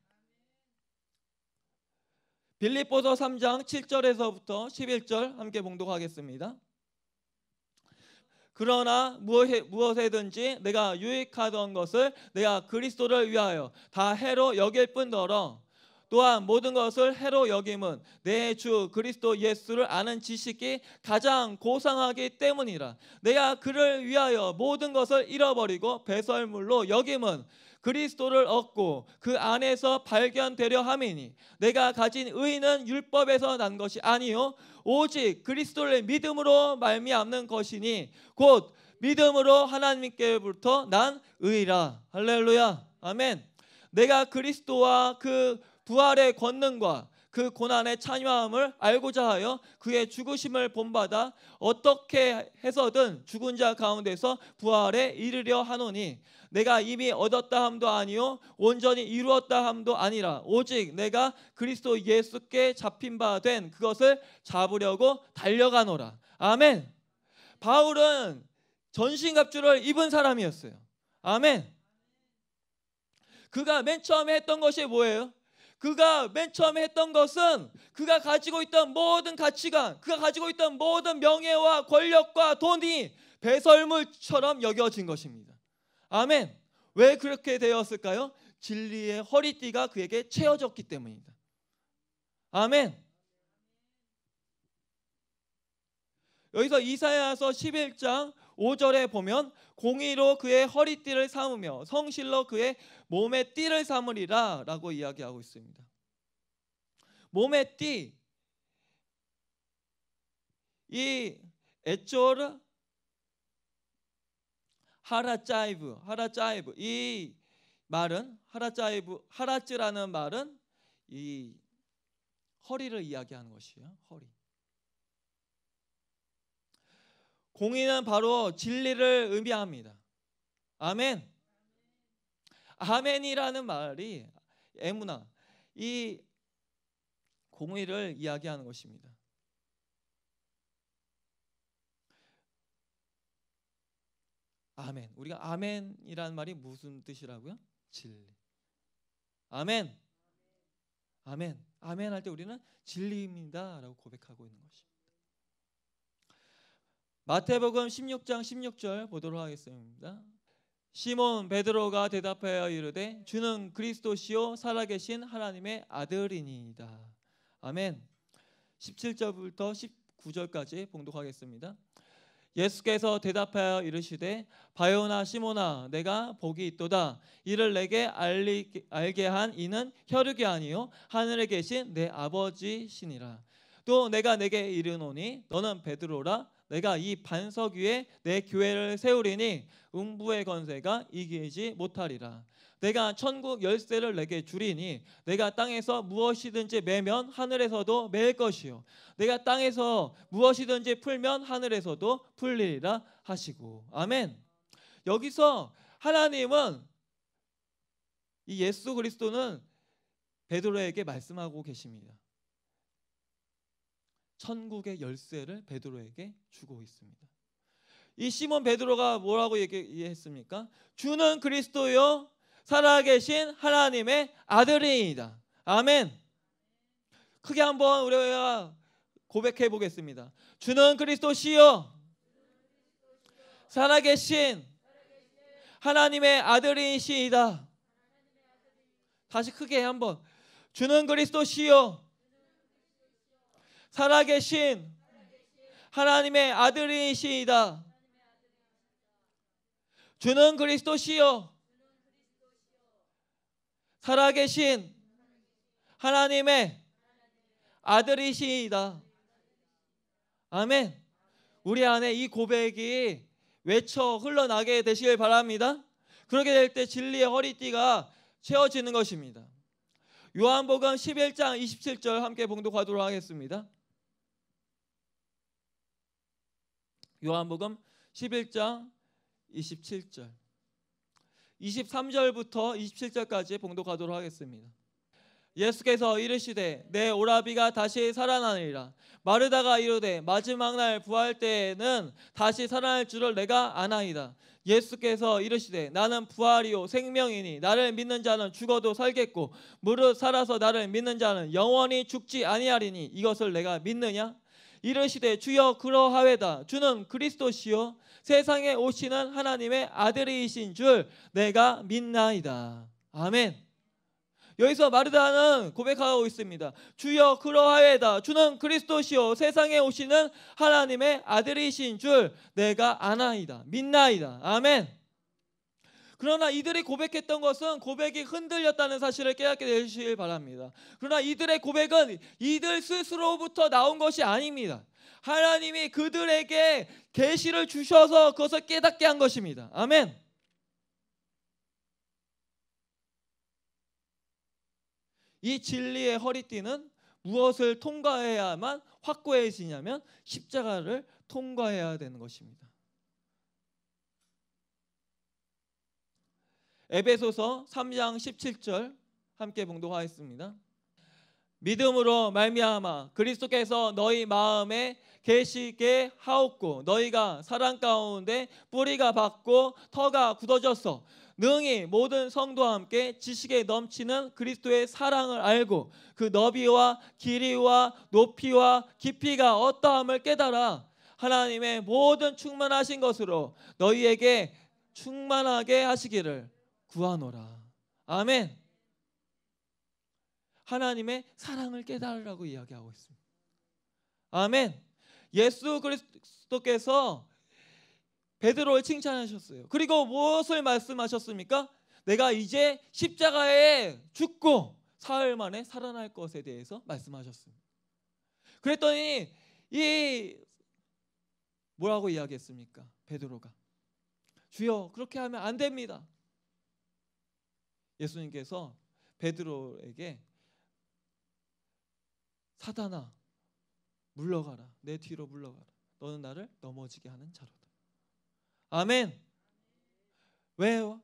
빌립보서 3장 7절에서부터 11절 함께 봉독하겠습니다. 그러나 무엇에, 든지 내가 유익하던 것을 내가 그리스도를 위하여 다 해로 여길 뿐더러 또한 모든 것을 해로 여김은 내 주 그리스도 예수를 아는 지식이 가장 고상하기 때문이라 내가 그를 위하여 모든 것을 잃어버리고 배설물로 여김은 그리스도를 얻고 그 안에서 발견되려 함이니 내가 가진 의는 율법에서 난 것이 아니요 오직 그리스도를 믿음으로 말미암는 것이니 곧 믿음으로 하나님께부터 난 의라 할렐루야 아멘 내가 그리스도와 그 부활의 권능과 그 고난의 참여함을 알고자 하여 그의 죽으심을 본받아 어떻게 해서든 죽은 자 가운데서 부활에 이르려 하노니 내가 이미 얻었다함도 아니요 온전히 이루었다함도 아니라 오직 내가 그리스도 예수께 잡힌 바 된 그것을 잡으려고 달려가노라. 아멘. 바울은 전신갑주를 입은 사람이었어요. 아멘. 그가 맨 처음에 했던 것이 뭐예요? 그가 맨 처음에 했던 것은 그가 가지고 있던 모든 가치관, 그가 가지고 있던 모든 명예와 권력과 돈이 배설물처럼 여겨진 것입니다. 아멘. 왜 그렇게 되었을까요? 진리의 허리띠가 그에게 채워졌기 때문이다. 아멘. 여기서 이사야서 11장 5절에 보면 공의로 그의 허리띠를 삼으며 성실로 그의 몸의 띠를 삼으리라라고 이야기하고 있습니다. 몸의 띠 이 에쪼르 하라짜이브, 하라짜이브. 이 말은 하라짜이브, 하라츠라는 말은 이 허리를 이야기하는 것이에요. 허리. 공의는 바로 진리를 의미합니다. 아멘. 아멘이라는 말이 에무나 이 공의를 이야기하는 것입니다. 아멘. 우리가 아멘이라는 말이 무슨 뜻이라고요? 진리. 아멘. 아멘. 아멘 할 때 우리는 진리입니다라고 고백하고 있는 것입니다. 마태복음 16장 16절 보도록 하겠습니다. 시몬 베드로가 대답하여 이르되 주는 그리스도시요 살아계신 하나님의 아들이니이다. 아멘. 17절부터 19절까지 봉독하겠습니다. 예수께서 대답하여 이르시되 바요나 시모나 내가 복이 있도다 이를 내게 알리, 알게 한 이는 혈육이 아니요 하늘에 계신 내 아버지시니라 또 내가 내게 이르노니 너는 베드로라 내가 이 반석 위에 내 교회를 세우리니 음부의 권세가 이기지 못하리라 내가 천국 열쇠를 내게 주리니 내가 땅에서 무엇이든지 매면 하늘에서도 매일 것이요 내가 땅에서 무엇이든지 풀면 하늘에서도 풀리라 하시고 아멘. 여기서 하나님은 이 예수 그리스도는 베드로에게 말씀하고 계십니다. 천국의 열쇠를 베드로에게 주고 있습니다. 이 시몬 베드로가 뭐라고 얘기했습니까? 주는 그리스도요 살아계신 하나님의 아들이이다. 아멘. 크게 한번 우리가 고백해 보겠습니다. 주는 그리스도시요. 살아계신 하나님의 아들이시이다. 다시 크게 한번. 주는 그리스도시요. 살아계신 하나님의 아들이시이다. 주는 그리스도시요. 살아계신 하나님의 아들이시이다. 아멘. 우리 안에 이 고백이 외쳐 흘러나게 되시길 바랍니다. 그렇게 될 때 진리의 허리띠가 채워지는 것입니다. 요한복음 11장 27절 함께 봉독하도록 하겠습니다. 요한복음 11장 27절 23절부터 27절까지 봉독하도록 하겠습니다. 예수께서 이르시되 내 오라비가 다시 살아나니라 마르다가 이르되 마지막 날 부활 때에는 다시 살아날 줄을 내가 아나이다 예수께서 이르시되 나는 부활이요 생명이니 나를 믿는 자는 죽어도 살겠고 무릇 살아서 나를 믿는 자는 영원히 죽지 아니하리니 이것을 내가 믿느냐 이르시되 주여 그러하외다 주는 그리스도시요 세상에 오시는 하나님의 아들이신 줄 내가 믿나이다 아멘 여기서 마르다는 고백하고 있습니다. 주여 그러하에다 주는 그리스도시요 세상에 오시는 하나님의 아들이신 줄 내가 아나이다. 믿나이다. 아멘. 그러나 이들이 고백했던 것은 고백이 흔들렸다는 사실을 깨닫게 되시길 바랍니다. 그러나 이들의 고백은 이들 스스로부터 나온 것이 아닙니다. 하나님이 그들에게 계시를 주셔서 그것을 깨닫게 한 것입니다. 아멘. 이 진리의 허리띠는 무엇을 통과해야만 확고해지냐면 십자가를 통과해야 되는 것입니다. 에베소서 3장 17절 함께 봉독하겠습니다. 믿음으로 말미암아 그리스도께서 너희 마음에 계시게 하옵고 너희가 사랑 가운데 뿌리가 박고 터가 굳어져서 능히 모든 성도와 함께 지식에 넘치는 그리스도의 사랑을 알고 그 너비와 길이와 높이와 깊이가 어떠함을 깨달아 하나님의 모든 충만하신 것으로 너희에게 충만하게 하시기를 구하노라. 아멘. 하나님의 사랑을 깨달으라고 이야기하고 있습니다. 아멘. 예수 그리스도께서 베드로를 칭찬하셨어요. 그리고 무엇을 말씀하셨습니까? 내가 이제 십자가에 죽고 사흘 만에 살아날 것에 대해서 말씀하셨습니다. 그랬더니 이 뭐라고 이야기했습니까? 베드로가 주여 그렇게 하면 안 됩니다. 예수님께서 베드로에게 사단아 물러가라 내 뒤로 물러가라 너는 나를 넘어지게 하는 자로다 아멘 왜요?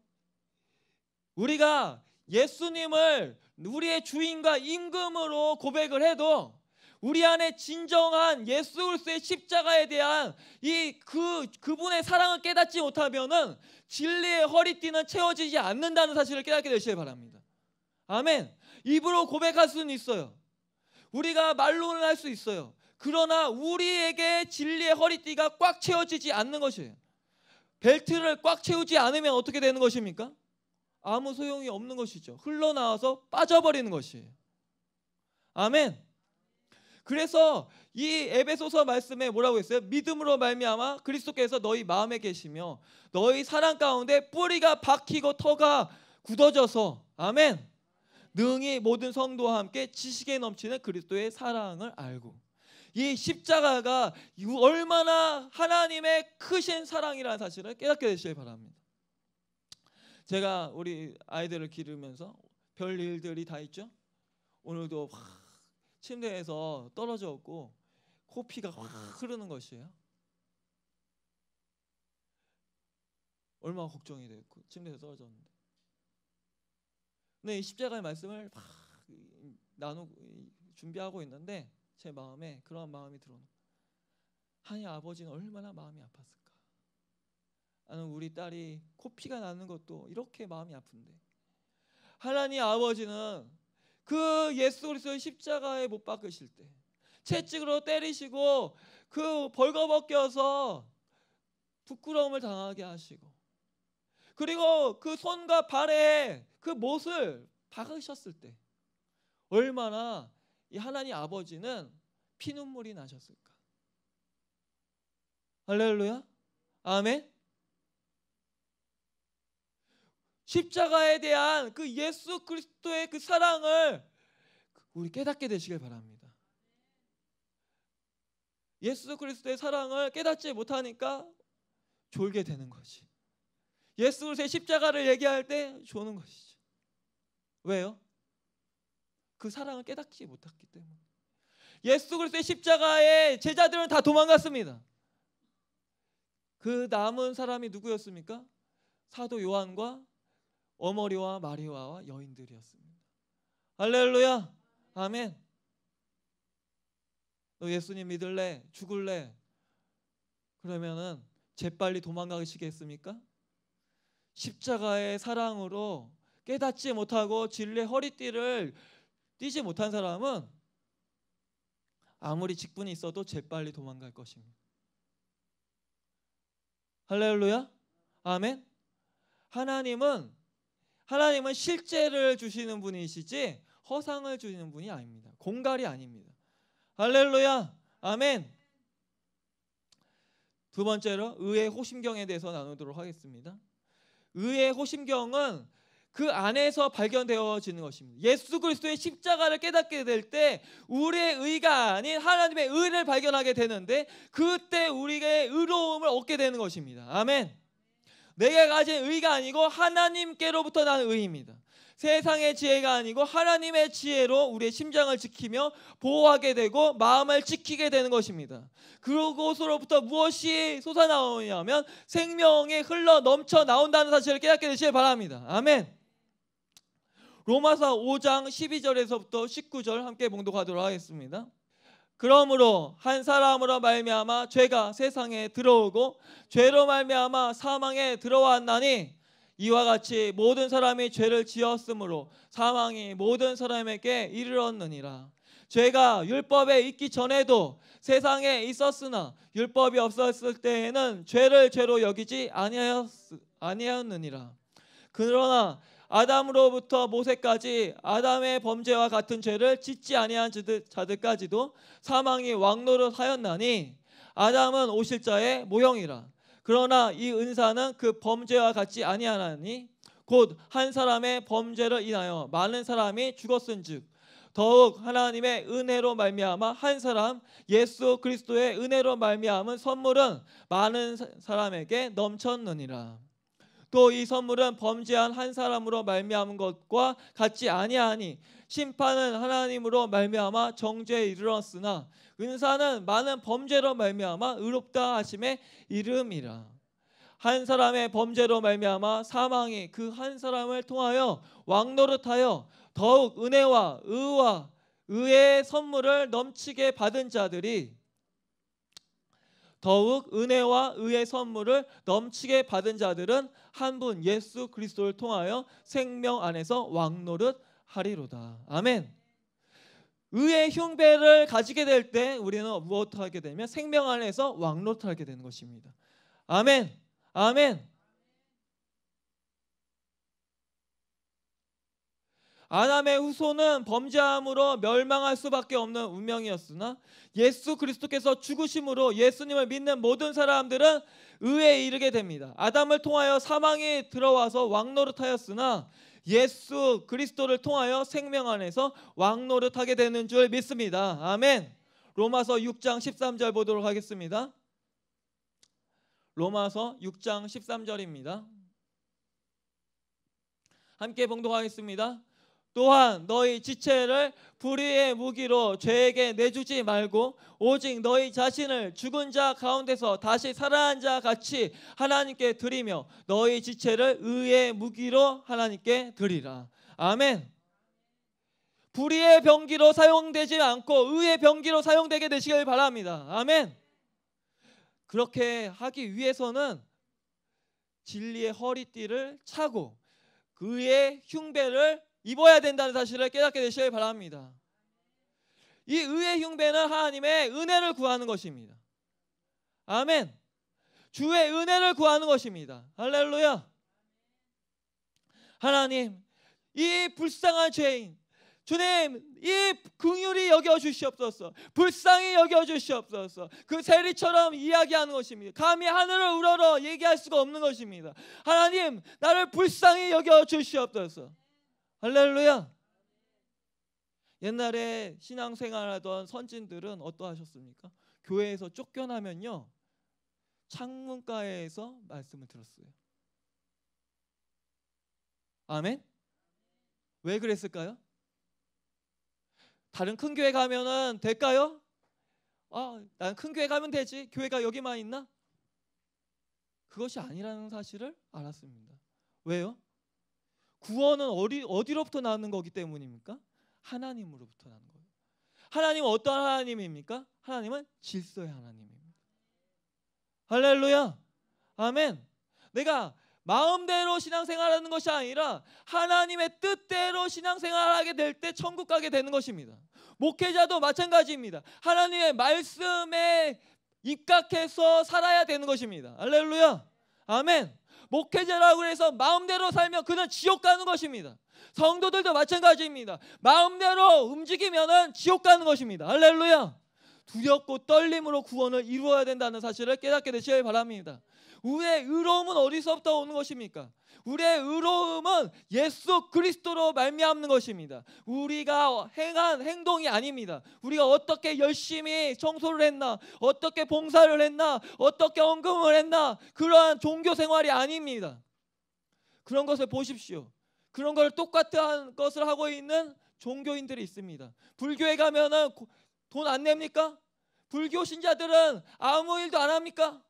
우리가 예수님을 우리의 주인과 임금으로 고백을 해도 우리 안에 진정한 예수 그리스도의 십자가에 대한 이 그 그분의 사랑을 깨닫지 못하면은 진리의 허리띠는 채워지지 않는다는 사실을 깨닫게 되시길 바랍니다. 아멘. 입으로 고백할 수는 있어요. 우리가 말로는 할 수 있어요. 그러나 우리에게 진리의 허리띠가 꽉 채워지지 않는 것이에요. 벨트를 꽉 채우지 않으면 어떻게 되는 것입니까? 아무 소용이 없는 것이죠. 흘러나와서 빠져버리는 것이에요. 아멘. 그래서 이 에베소서 말씀에 뭐라고 했어요? 믿음으로 말미암아 그리스도께서 너희 마음에 계시며 너희 사랑 가운데 뿌리가 박히고 터가 굳어져서 아멘. 능히 모든 성도와 함께 지식에 넘치는 그리스도의 사랑을 알고 이 십자가가 얼마나 하나님의 크신 사랑이라는 사실을 깨닫게 되시길 바랍니다. 제가 우리 아이들을 기르면서 별 일들이 다 있죠. 오늘도 침대에서 떨어졌고 코피가 확 흐르는 것이에요. 얼마나 걱정이 됐고 침대에서 떨어졌는데. 근데 십자가의 말씀을 막나누 준비하고 있는데 제 마음에 그러 마음이 들어오 하니 아버지는 얼마나 마음이 아팠을까. 나는 우리 딸이 코피가 나는 것도 이렇게 마음이 아픈데. 하나님 아버지는 그 예수 그리스도의 십자가에 못 박으실 때 채찍으로 때리시고 그 벌거벗겨서 부끄러움을 당하게 하시고 그리고 그 손과 발에 그 못을 박으셨을 때 얼마나 이 하나님 아버지는 피눈물이 나셨을까? 할렐루야. 아멘. 십자가에 대한 그 예수 그리스도의 그 사랑을 우리 깨닫게 되시길 바랍니다. 예수 그리스도의 사랑을 깨닫지 못하니까 졸게 되는 거지. 예수 그리스도의 십자가를 얘기할 때 조는 것이죠. 왜요? 그 사랑을 깨닫지 못했기 때문에. 예수 그리스도의 십자가에 제자들은 다 도망갔습니다. 그 남은 사람이 누구였습니까? 사도 요한과 어머니와 마리아와 여인들이었습니다. 할렐루야. 아멘. 너 예수님 믿을래? 죽을래? 그러면은 재빨리 도망가시겠습니까? 십자가의 사랑으로 깨닫지 못하고 진리의 허리띠를 뛰지 못한 사람은 아무리 직분이 있어도 재빨리 도망갈 것입니다. 할렐루야? 아멘? 하나님은 하나님은 실제를 주시는 분이시지 허상을 주시는 분이 아닙니다. 공갈이 아닙니다. 할렐루야. 아멘. 두 번째로 의의 호심경에 대해서 나누도록 하겠습니다. 의의 호심경은 그 안에서 발견되어지는 것입니다. 예수 그리스도의 십자가를 깨닫게 될 때 우리의 의가 아닌 하나님의 의를 발견하게 되는데 그때 우리의 의로움을 얻게 되는 것입니다. 아멘. 내가 가진 의가 아니고 하나님께로부터 난 의입니다. 세상의 지혜가 아니고 하나님의 지혜로 우리의 심장을 지키며 보호하게 되고 마음을 지키게 되는 것입니다. 그곳으로부터 무엇이 솟아나오냐면 생명이 흘러 넘쳐 나온다는 사실을 깨닫게 되시길 바랍니다. 아멘. 로마서 5장 12절에서부터 19절 함께 봉독하도록 하겠습니다. 그러므로 한 사람으로 말미암아 죄가 세상에 들어오고 죄로 말미암아 사망에 들어왔나니 이와 같이 모든 사람이 죄를 지었으므로 사망이 모든 사람에게 이르렀느니라. 죄가 율법에 있기 전에도 세상에 있었으나 율법이 없었을 때에는 죄를 죄로 여기지 아니하였, 아니하였느니라. 그러나 아담으로부터 모세까지 아담의 범죄와 같은 죄를 짓지 아니한 자들까지도 사망이 왕노로 하였나니 아담은 오실자의 모형이라 그러나 이 은사는 그 범죄와 같지 아니하나니 곧 한 사람의 범죄를 인하여 많은 사람이 죽었은즉 더욱 하나님의 은혜로 말미암아 한 사람 예수 그리스도의 은혜로 말미암은 선물은 많은 사람에게 넘쳤느니라. 또이 선물은 범죄한 한 사람으로 말미암은 것과 같지 아니하니 심판은 하나님으로 말미암아 정죄에 이르렀으나 은사는 많은 범죄로 말미암아 의롭다 하심에 이름이라 한 사람의 범죄로 말미암아 사망이 그 한 사람을 통하여 왕노릇하여 더욱 은혜와 의와 의의 선물을 넘치게 받은 자들이 더욱 은혜와 의의 선물을 넘치게 받은 자들은 한 분 예수 그리스도를 통하여 생명 안에서 왕노릇 하리로다. 아멘. 의의 흉배를 가지게 될 때 우리는 무엇을 하게 되면 생명 안에서 왕노릇 하게 되는 것입니다. 아멘. 아멘. 아담의 후손은 범죄함으로 멸망할 수밖에 없는 운명이었으나 예수 그리스도께서 죽으심으로 예수님을 믿는 모든 사람들은 의에 이르게 됩니다. 아담을 통하여 사망이 들어와서 왕노릇하였으나 예수 그리스도를 통하여 생명 안에서 왕노릇하게 되는 줄 믿습니다. 아멘. 로마서 6장 13절 보도록 하겠습니다. 로마서 6장 13절입니다. 함께 봉독하겠습니다. 또한 너희 지체를 불의의 무기로 죄에게 내주지 말고 오직 너희 자신을 죽은 자 가운데서 다시 살아난 자 같이 하나님께 드리며 너희 지체를 의의 무기로 하나님께 드리라. 아멘. 불의의 병기로 사용되지 않고 의의 병기로 사용되게 되시길 바랍니다. 아멘. 그렇게 하기 위해서는 진리의 허리띠를 차고 그의 흉배를 입어야 된다는 사실을 깨닫게 되시길 바랍니다. 이 의의 흉배는 하나님의 은혜를 구하는 것입니다. 아멘. 주의 은혜를 구하는 것입니다. 할렐루야. 하나님, 이 불쌍한 죄인, 주님, 이 긍휼히 여겨 주시옵소서. 불쌍히 여겨 주시옵소서. 그 세리처럼 이야기하는 것입니다. 감히 하늘을 우러러 얘기할 수가 없는 것입니다. 하나님, 나를 불쌍히 여겨 주시옵소서. 할렐루야. 옛날에 신앙생활하던 선진들은 어떠하셨습니까? 교회에서 쫓겨나면요 창문가에서 말씀을 들었어요. 아멘. 왜 그랬을까요? 다른 큰 교회 가면은 될까요? 아, 난 큰 교회 가면 되지. 교회가 여기만 있나? 그것이 아니라는 사실을 알았습니다. 왜요? 구원은 어디, 어디로부터 나는 거기 때문입니까? 하나님으로부터 나는 거예요. 하나님은 어떤 하나님입니까? 하나님은 질서의 하나님입니다. 할렐루야. 아멘. 내가 마음대로 신앙생활하는 것이 아니라 하나님의 뜻대로 신앙생활하게 될 때 천국 가게 되는 것입니다. 목회자도 마찬가지입니다. 하나님의 말씀에 입각해서 살아야 되는 것입니다. 할렐루야. 아멘. 목회자라고 해서 마음대로 살면 그는 지옥 가는 것입니다. 성도들도 마찬가지입니다. 마음대로 움직이면은 지옥 가는 것입니다. 할렐루야. 두렵고 떨림으로 구원을 이루어야 된다는 사실을 깨닫게 되시길 바랍니다. 우리의 의로움은 어디서부터 오는 것입니까? 우리의 의로움은 예수 그리스도로 말미암는 것입니다. 우리가 행한 행동이 아닙니다. 우리가 어떻게 열심히 청소를 했나, 어떻게 봉사를 했나, 어떻게 헌금을 했나 그러한 종교 생활이 아닙니다. 그런 것을 보십시오. 그런 걸 똑같은 것을 하고 있는 종교인들이 있습니다. 불교에 가면은 돈안 냅니까? 불교 신자들은 아무 일도 안 합니까?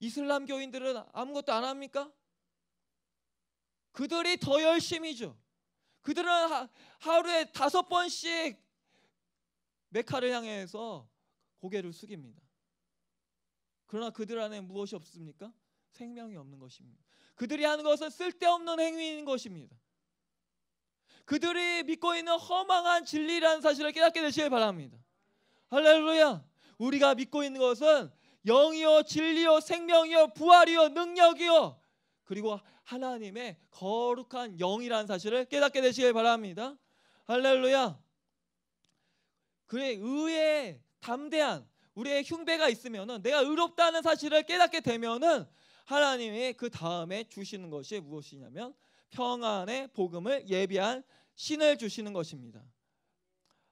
이슬람교인들은 아무것도 안 합니까? 그들이 더 열심이죠. 그들은 하, 루에 다섯 번씩 메카를 향해서 고개를 숙입니다. 그러나 그들 안에 무엇이 없습니까? 생명이 없는 것입니다. 그들이 하는 것은 쓸데없는 행위인 것입니다. 그들이 믿고 있는 허망한 진리라는 사실을 깨닫게 되시길 바랍니다. 할렐루야. 우리가 믿고 있는 것은 영이요 진리요 생명이요 부활이요 능력이요 그리고 하나님의 거룩한 영이라는 사실을 깨닫게 되시길 바랍니다. 할렐루야. 그의 의에 담대한 우리의 흉배가 있으면은 내가 의롭다는 사실을 깨닫게 되면은 하나님이 그 다음에 주시는 것이 무엇이냐면 평안의 복음을 예비한 신을 주시는 것입니다.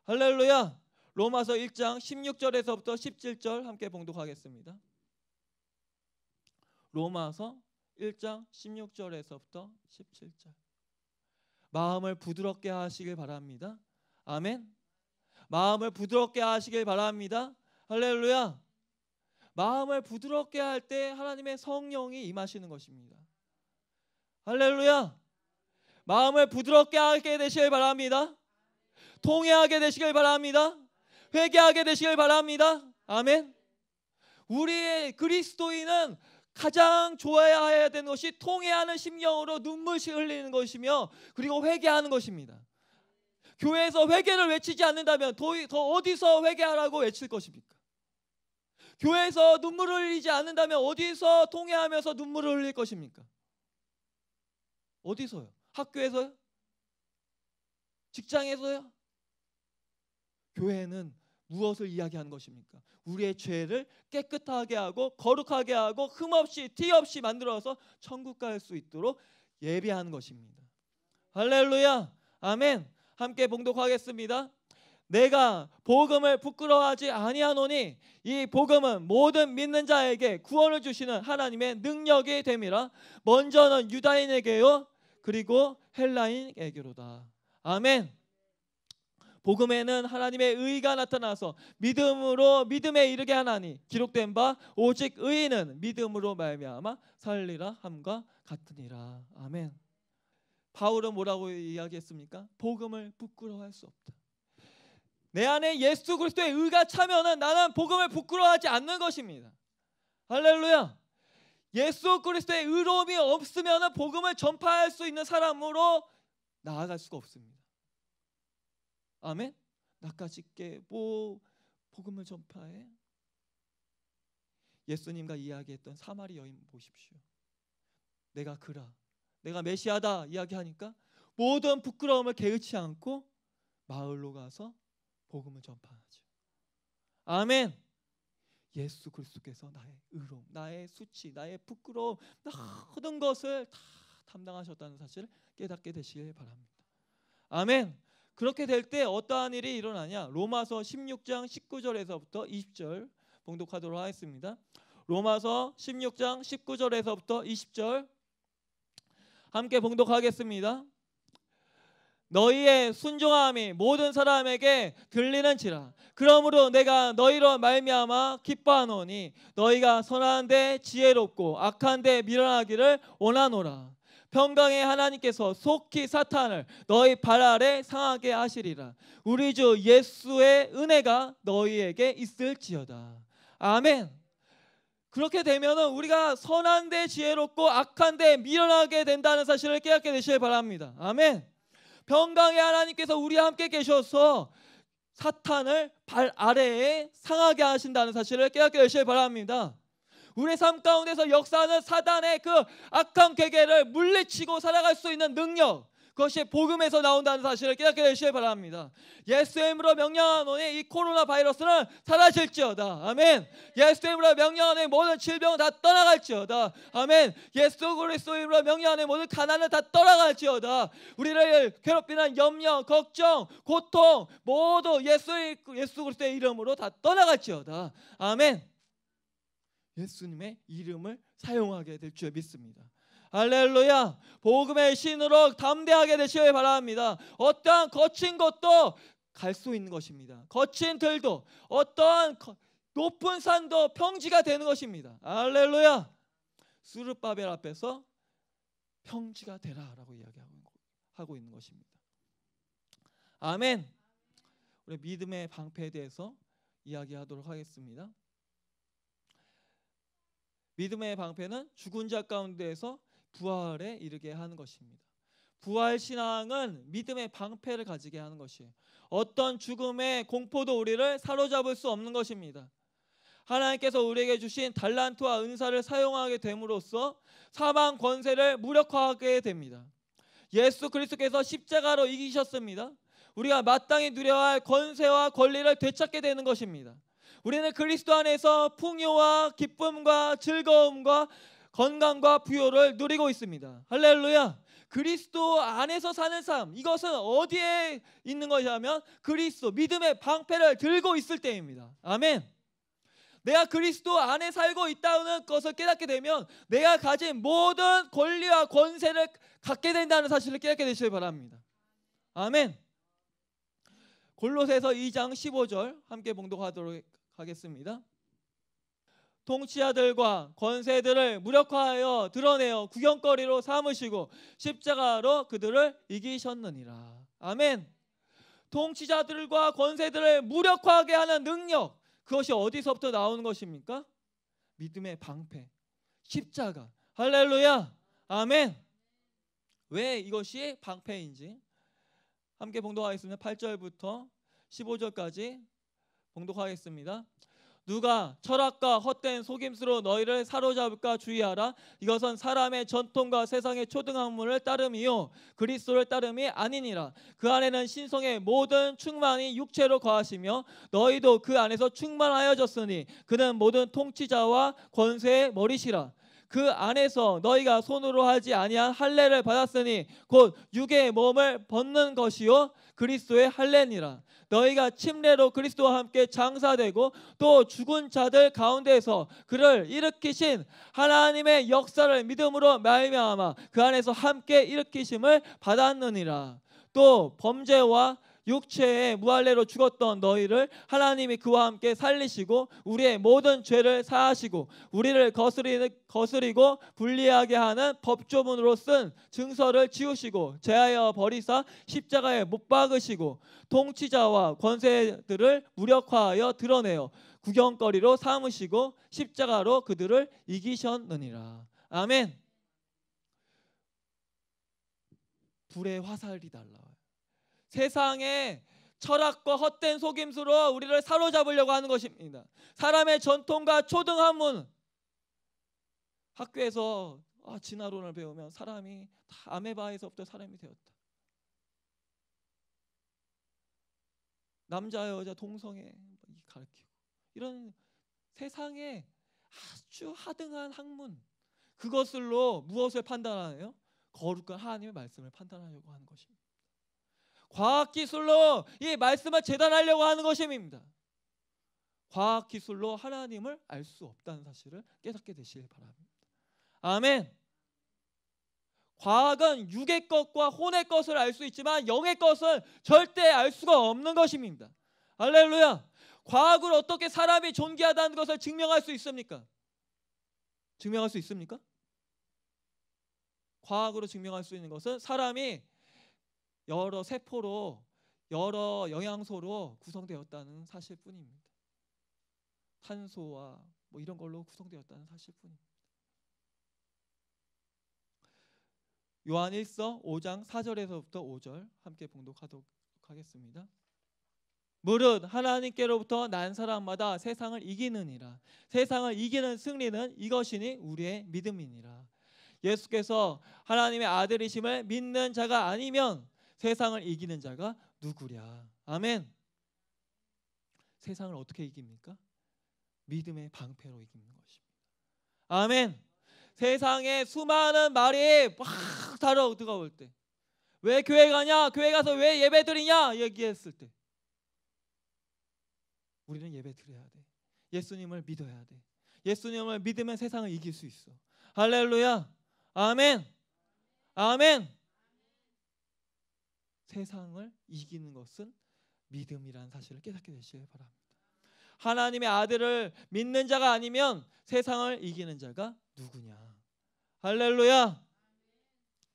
할렐루야. 로마서 1장 16절에서부터 17절 함께 봉독하겠습니다. 로마서 1장 16절에서부터 17절. 마음을 부드럽게 하시길 바랍니다. 아멘. 마음을 부드럽게 하시길 바랍니다. 할렐루야. 마음을 부드럽게 할 때 하나님의 성령이 임하시는 것입니다. 할렐루야. 마음을 부드럽게 하게 되시길 바랍니다. 통해하게 되시길 바랍니다. 회개하게 되시길 바랍니다. 아멘. 우리의 그리스도인은 가장 좋아야 해야 되는 것이 통회하는 심령으로 눈물 흘리는 것이며 그리고 회개하는 것입니다. 교회에서 회개를 외치지 않는다면 더, 어디서 회개하라고 외칠 것입니까? 교회에서 눈물을 흘리지 않는다면 어디서 통회하면서 눈물을 흘릴 것입니까? 어디서요? 학교에서요? 직장에서요? 교회는 무엇을 이야기하는 것입니까? 우리의 죄를 깨끗하게 하고 거룩하게 하고 흠없이 티없이 만들어서 천국 갈 수 있도록 예비하는 것입니다. 할렐루야. 아멘. 함께 봉독하겠습니다. 내가 복음을 부끄러워하지 아니하노니 이 복음은 모든 믿는 자에게 구원을 주시는 하나님의 능력이 됨이라 먼저는 유다인에게요 그리고 헬라인에게로다. 아멘. 복음에는 하나님의 의가 나타나서 믿음으로 믿음에 이르게 하나니 기록된 바 오직 의인은 믿음으로 말미암아 살리라 함과 같으니라. 아멘. 바울은 뭐라고 이야기했습니까? 복음을 부끄러워할 수 없다. 내 안에 예수 그리스도의 의가 차면은 나는 복음을 부끄러워하지 않는 것입니다. 할렐루야. 예수 그리스도의 의로움이 없으면은 복음을 전파할 수 있는 사람으로 나아갈 수가 없습니다. 아멘. 나까지 깨고 복음을 전파해. 예수님과 이야기했던 사마리 여인 보십시오. 내가 그라. 내가 메시아다 이야기하니까 모든 부끄러움을 게으치 않고 마을로 가서 복음을 전파하죠. 아멘. 예수 그리스도께서 나의 의로움, 나의 수치, 나의 부끄러움, 모든 것을 다 담당하셨다는 사실을 깨닫게 되시길 바랍니다. 아멘. 그렇게 될 때 어떠한 일이 일어나냐? 로마서 16장 19절에서부터 20절 봉독하도록 하겠습니다. 로마서 16장 19절에서부터 20절 함께 봉독하겠습니다. 너희의 순종함이 모든 사람에게 들리는지라 그러므로 내가 너희로 말미암아 기뻐하노니 너희가 선한데 지혜롭고 악한데 미련하기를 원하노라 평강의 하나님께서 속히 사탄을 너희 발 아래 상하게 하시리라. 우리 주 예수의 은혜가 너희에게 있을지어다. 아멘. 그렇게 되면 우리가 선한데 지혜롭고 악한데 미련하게 된다는 사실을 깨닫게 되시길 바랍니다. 아멘. 평강의 하나님께서 우리와 함께 계셔서 사탄을 발 아래에 상하게 하신다는 사실을 깨닫게 되시길 바랍니다. 우리 삶 가운데서 역사하는 사단의 그 악한 괴계를 물리치고 살아갈 수 있는 능력 그것이 복음에서 나온다는 사실을 깨닫게 되시길 바랍니다. 예수의 이름으로 명령하노니 이 코로나 바이러스는 사라질지어다. 아멘. 예수의 이름으로 명령하노니 모든 질병은 다 떠나갈지어다. 아멘. 예수 그리스도의 이름으로 명령하노니 모든 가난은 다 떠나갈지어다. 우리를 괴롭히는 염려, 걱정, 고통 모두 예수 예수 그리스도의 이름으로 다 떠나갈지어다. 아멘. 예수님의 이름을 사용하게 될 줄 믿습니다. 할렐루야! 복음의 신으로 담대하게 되시길 바랍니다. 어떠한 거친 것도 갈 수 있는 것입니다. 거친 들도 어떠한 높은 산도 평지가 되는 것입니다. 할렐루야! 수르바벨 앞에서 평지가 되라라고 이야기하고 있는 것입니다. 아멘. 우리 믿음의 방패에 대해서 이야기하도록 하겠습니다. 믿음의 방패는 죽은 자 가운데에서 부활에 이르게 하는 것입니다. 부활 신앙은 믿음의 방패를 가지게 하는 것이에요. 어떤 죽음의 공포도 우리를 사로잡을 수 없는 것입니다. 하나님께서 우리에게 주신 달란트와 은사를 사용하게 됨으로써 사망 권세를 무력화하게 됩니다. 예수 그리스도께서 십자가로 이기셨습니다. 우리가 마땅히 누려야 할 권세와 권리를 되찾게 되는 것입니다. 우리는 그리스도 안에서 풍요와 기쁨과 즐거움과 건강과 부요를 누리고 있습니다. 할렐루야. 그리스도 안에서 사는 삶 이것은 어디에 있는 것이냐면 그리스도 믿음의 방패를 들고 있을 때입니다. 아멘. 내가 그리스도 안에 살고 있다는 것을 깨닫게 되면 내가 가진 모든 권리와 권세를 갖게 된다는 사실을 깨닫게 되시길 바랍니다. 아멘. 골로새서 2장 15절 함께 봉독하도록 하겠습니다. 통치자들과 권세들을 무력화하여 드러내어 구경거리로 삼으시고 십자가로 그들을 이기셨느니라. 아멘. 통치자들과 권세들을 무력화하게 하는 능력 그것이 어디서부터 나오는 것입니까? 믿음의 방패 십자가 할렐루야 아멘 왜 이것이 방패인지 함께 봉독하겠습니다 8절부터 15절까지 봉독하겠습니다. 누가 철학과 헛된 속임수로 너희를 사로잡을까 주의하라. 이것은 사람의 전통과 세상의 초등학문을 따름이요 그리스도를 따름이 아니니라. 그 안에는 신성의 모든 충만이 육체로 거하시며 너희도 그 안에서 충만하여졌으니 그는 모든 통치자와 권세의 머리시라. 그 안에서 너희가 손으로 하지 아니한 할례를 받았으니 곧 육의 몸을 벗는 것이요 그리스도의 할례니라 너희가 침례로 그리스도와 함께 장사되고 또 죽은 자들 가운데에서 그를 일으키신 하나님의 역사를 믿음으로 말미암아 그 안에서 함께 일으키심을 받았느니라 또 범죄와 육체의 무할례로 죽었던 너희를 하나님이 그와 함께 살리시고 우리의 모든 죄를 사하시고 우리를 거스리, 거스리고 불리하게 하는 법조문으로 쓴 증서를 지우시고 제하여 버리사 십자가에 못 박으시고 통치자와 권세들을 무력화하여 드러내어 구경거리로 삼으시고 십자가로 그들을 이기셨느니라. 아멘. 불의 화살이 날라요 세상의 철학과 헛된 속임수로 우리를 사로잡으려고 하는 것입니다. 사람의 전통과 초등학문 학교에서 아, 진화론을 배우면 사람이 다 아메바에서부터 사람이 되었다. 남자 여자 동성애 뭐 가르키고 이런 세상의 아주 하등한 학문 그것으로 무엇을 판단하나요? 거룩한 하나님의 말씀을 판단하려고 하는 것입니다. 과학기술로 이 말씀을 재단하려고 하는 것입니다 과학기술로 하나님을 알 수 없다는 사실을 깨닫게 되시길 바랍니다. 아멘. 과학은 육의 것과 혼의 것을 알 수 있지만 영의 것은 절대 알 수가 없는 것입니다. 할렐루야. 과학으로 어떻게 사람이 존귀하다는 것을 증명할 수 있습니까? 증명할 수 있습니까? 과학으로 증명할 수 있는 것은 사람이 여러 세포로 여러 영양소로 구성되었다는 사실뿐입니다. 탄소와 뭐 이런 걸로 구성되었다는 사실뿐입니다. 요한일서 5장 4절에서부터 5절 함께 봉독하도록 하겠습니다. 물은 하나님께로부터 난 사람마다 세상을 이기느니라. 세상을 이기는 승리는 이것이니 우리의 믿음이니라. 예수께서 하나님의 아들이심을 믿는 자가 아니면 세상을 이기는 자가 누구랴. 아멘. 세상을 어떻게 이깁니까? 믿음의 방패로 이기는 것입니다. 아멘. 세상에 수많은 말이 막 달아 들어올 때, 왜 교회 가냐? 교회 가서 왜 예배 드리냐? 얘기했을 때, 우리는 예배 드려야 돼. 예수님을 믿어야 돼. 예수님을 믿으면 세상을 이길 수 있어. 할렐루야. 아멘. 아멘. 세상을 이기는 것은 믿음이라는 사실을 깨닫게 되시길 바랍니다. 하나님의 아들을 믿는 자가 아니면 세상을 이기는 자가 누구냐? 할렐루야.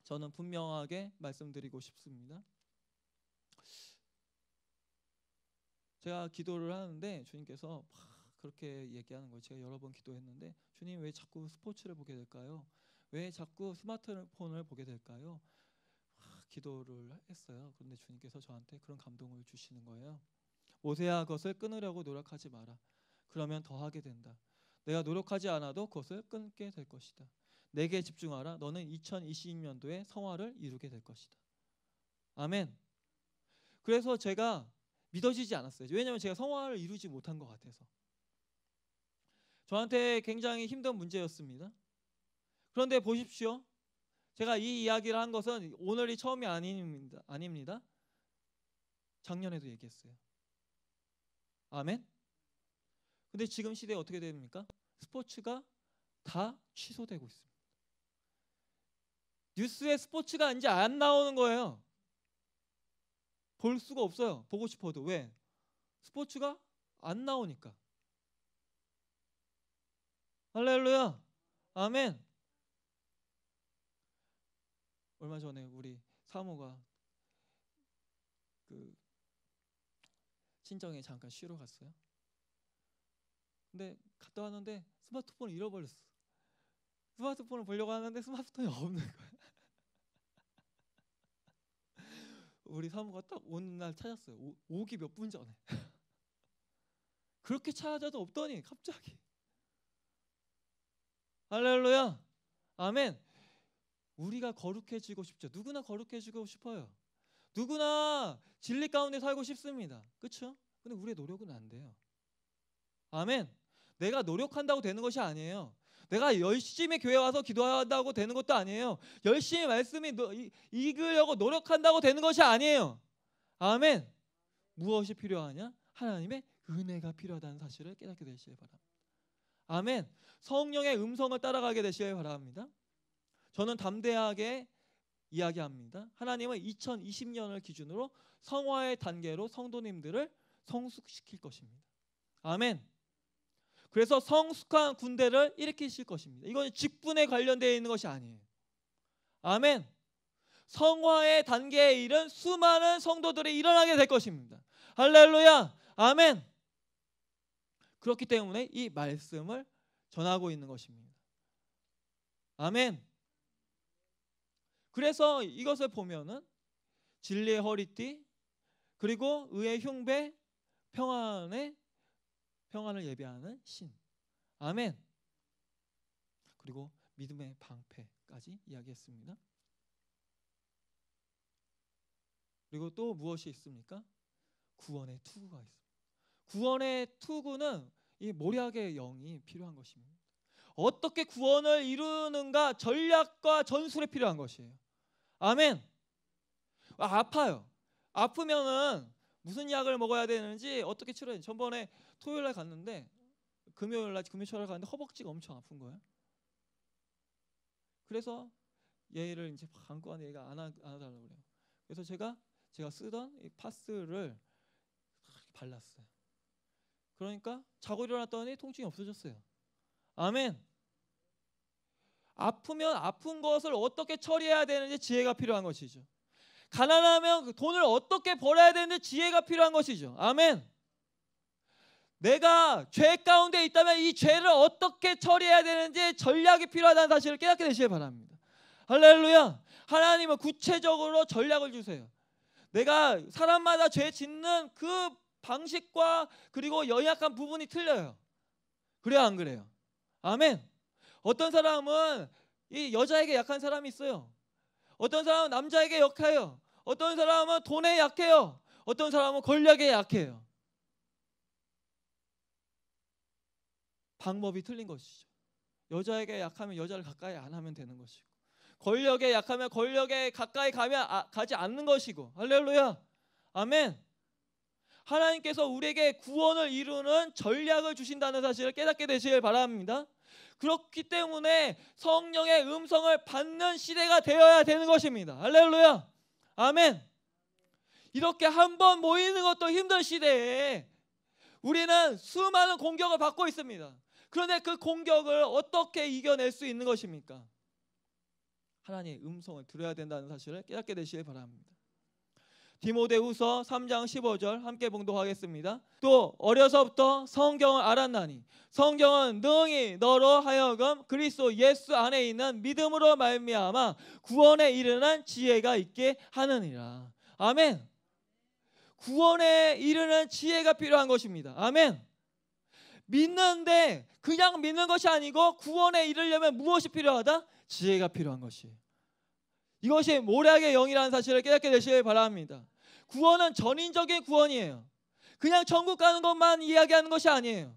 저는 분명하게 말씀드리고 싶습니다. 제가 기도를 하는데 주님께서 막 그렇게 얘기하는 거예요. 제가 여러 번 기도했는데 주님 왜 자꾸 스포츠를 보게 될까요? 왜 자꾸 스마트폰을 보게 될까요? 기도를 했어요. 그런데 주님께서 저한테 그런 감동을 주시는 거예요. 오세아 그것을 끊으려고 노력하지 마라. 그러면 더하게 된다. 내가 노력하지 않아도 그것을 끊게 될 것이다. 내게 집중하라. 너는 2 0 2 0년도에 성화를 이루게 될 것이다. 아멘. 그래서 제가 믿어지지 않았어요. 왜냐하면 제가 성화를 이루지 못한 것 같아서. 저한테 굉장히 힘든 문제였습니다. 그런데 보십시오. 제가 이 이야기를 한 것은 오늘이 처음이 아닙니다. 아닙니다. 작년에도 얘기했어요. 아멘. 근데 지금 시대에 어떻게 됩니까? 스포츠가 다 취소되고 있습니다. 뉴스에 스포츠가 이제 안 나오는 거예요. 볼 수가 없어요. 보고 싶어도 왜? 스포츠가 안 나오니까. 할렐루야. 아멘. 얼마 전에 우리 사모가 그 친정에 잠깐 쉬러 갔어요. 근데 갔다 왔는데 스마트폰을 잃어버렸어. 스마트폰을 보려고 하는데 스마트폰이 없는 거야. 우리 사모가 딱 오는 날 찾았어요. 오, 오기 몇 분 전에. 그렇게 찾아도 없더니 갑자기 할렐루야 아멘 우리가 거룩해지고 싶죠. 누구나 거룩해지고 싶어요. 누구나 진리 가운데 살고 싶습니다. 그렇죠? 근데 우리의 노력은 안 돼요. 아멘. 내가 노력한다고 되는 것이 아니에요. 내가 열심히 교회 와서 기도한다고 되는 것도 아니에요. 열심히 말씀이 노, 이, 이려고 노력한다고 되는 것이 아니에요. 아멘. 무엇이 필요하냐? 하나님의 은혜가 필요하다는 사실을 깨닫게 되시길 바랍니다. 아멘. 성령의 음성을 따라가게 되시길 바랍니다. 저는 담대하게 이야기합니다. 하나님은 2020년을 기준으로 성화의 단계로 성도님들을 성숙시킬 것입니다. 아멘. 그래서 성숙한 군대를 일으키실 것입니다. 이건 직분에 관련되어 있는 것이 아니에요. 아멘. 성화의 단계에 이른 수많은 성도들이 일어나게 될 것입니다. 할렐루야. 아멘. 그렇기 때문에 이 말씀을 전하고 있는 것입니다. 아멘. 그래서 이것을 보면은 진리의 허리띠 그리고 의의 흉배 평안의 평안을 예배하는 신 아멘 그리고 믿음의 방패까지 이야기했습니다. 그리고 또 무엇이 있습니까? 구원의 투구가 있습니다. 구원의 투구는 이 모략의 영이 필요한 것입니다. 어떻게 구원을 이루는가 전략과 전술이 필요한 것이에요. 아멘. 아, 파요 아프면은 무슨 약을 먹어야 되는지 어떻게 치료해. 전번에 토요일 날 갔는데 금요일 날 금요철 갔는데 허벅지가 엄청 아픈 거예요. 그래서 얘를 이제 안고 얘가 안, 안 하달라고 그래요. 그래서 제가 제가 쓰던 파스를 발랐어요. 그러니까 자고 일어났더니 통증이 없어졌어요. 아멘. 아프면 아픈 것을 어떻게 처리해야 되는지 지혜가 필요한 것이죠. 가난하면 그 돈을 어떻게 벌어야 되는지 지혜가 필요한 것이죠. 아멘. 내가 죄 가운데 있다면 이 죄를 어떻게 처리해야 되는지 전략이 필요하다는 사실을 깨닫게 되시길 바랍니다. 할렐루야. 하나님은 구체적으로 전략을 주세요. 내가 사람마다 죄 짓는 그 방식과 그리고 연약한 부분이 틀려요. 그래야 안 그래요? 아멘. 어떤 사람은 이 여자에게 약한 사람이 있어요. 어떤 사람은 남자에게 약해요. 어떤 사람은 돈에 약해요. 어떤 사람은 권력에 약해요. 방법이 틀린 것이죠. 여자에게 약하면 여자를 가까이 안 하면 되는 것이고 권력에 약하면 권력에 가까이 가면 아, 가지 않는 것이고 할렐루야. 아멘. 하나님께서 우리에게 구원을 이루는 전략을 주신다는 사실을 깨닫게 되시길 바랍니다. 그렇기 때문에 성령의 음성을 받는 시대가 되어야 되는 것입니다. 할렐루야. 아멘. 이렇게 한 번 모이는 것도 힘든 시대에 우리는 수많은 공격을 받고 있습니다. 그런데 그 공격을 어떻게 이겨낼 수 있는 것입니까? 하나님의 음성을 들어야 된다는 사실을 깨닫게 되시길 바랍니다. 디모데후서 3장 15절 함께 봉독하겠습니다. 또 어려서부터 성경을 알았나니 성경은 능히 너로 하여금 그리스도 예수 안에 있는 믿음으로 말미암아 구원에 이르는 지혜가 있게 하느니라. 아멘. 구원에 이르는 지혜가 필요한 것입니다. 아멘. 믿는데 그냥 믿는 것이 아니고 구원에 이르려면 무엇이 필요하다? 지혜가 필요한 것이에요. 이것이 모략의 영이라는 사실을 깨닫게 되시길 바랍니다. 구원은 전인적인 구원이에요. 그냥 천국 가는 것만 이야기하는 것이 아니에요.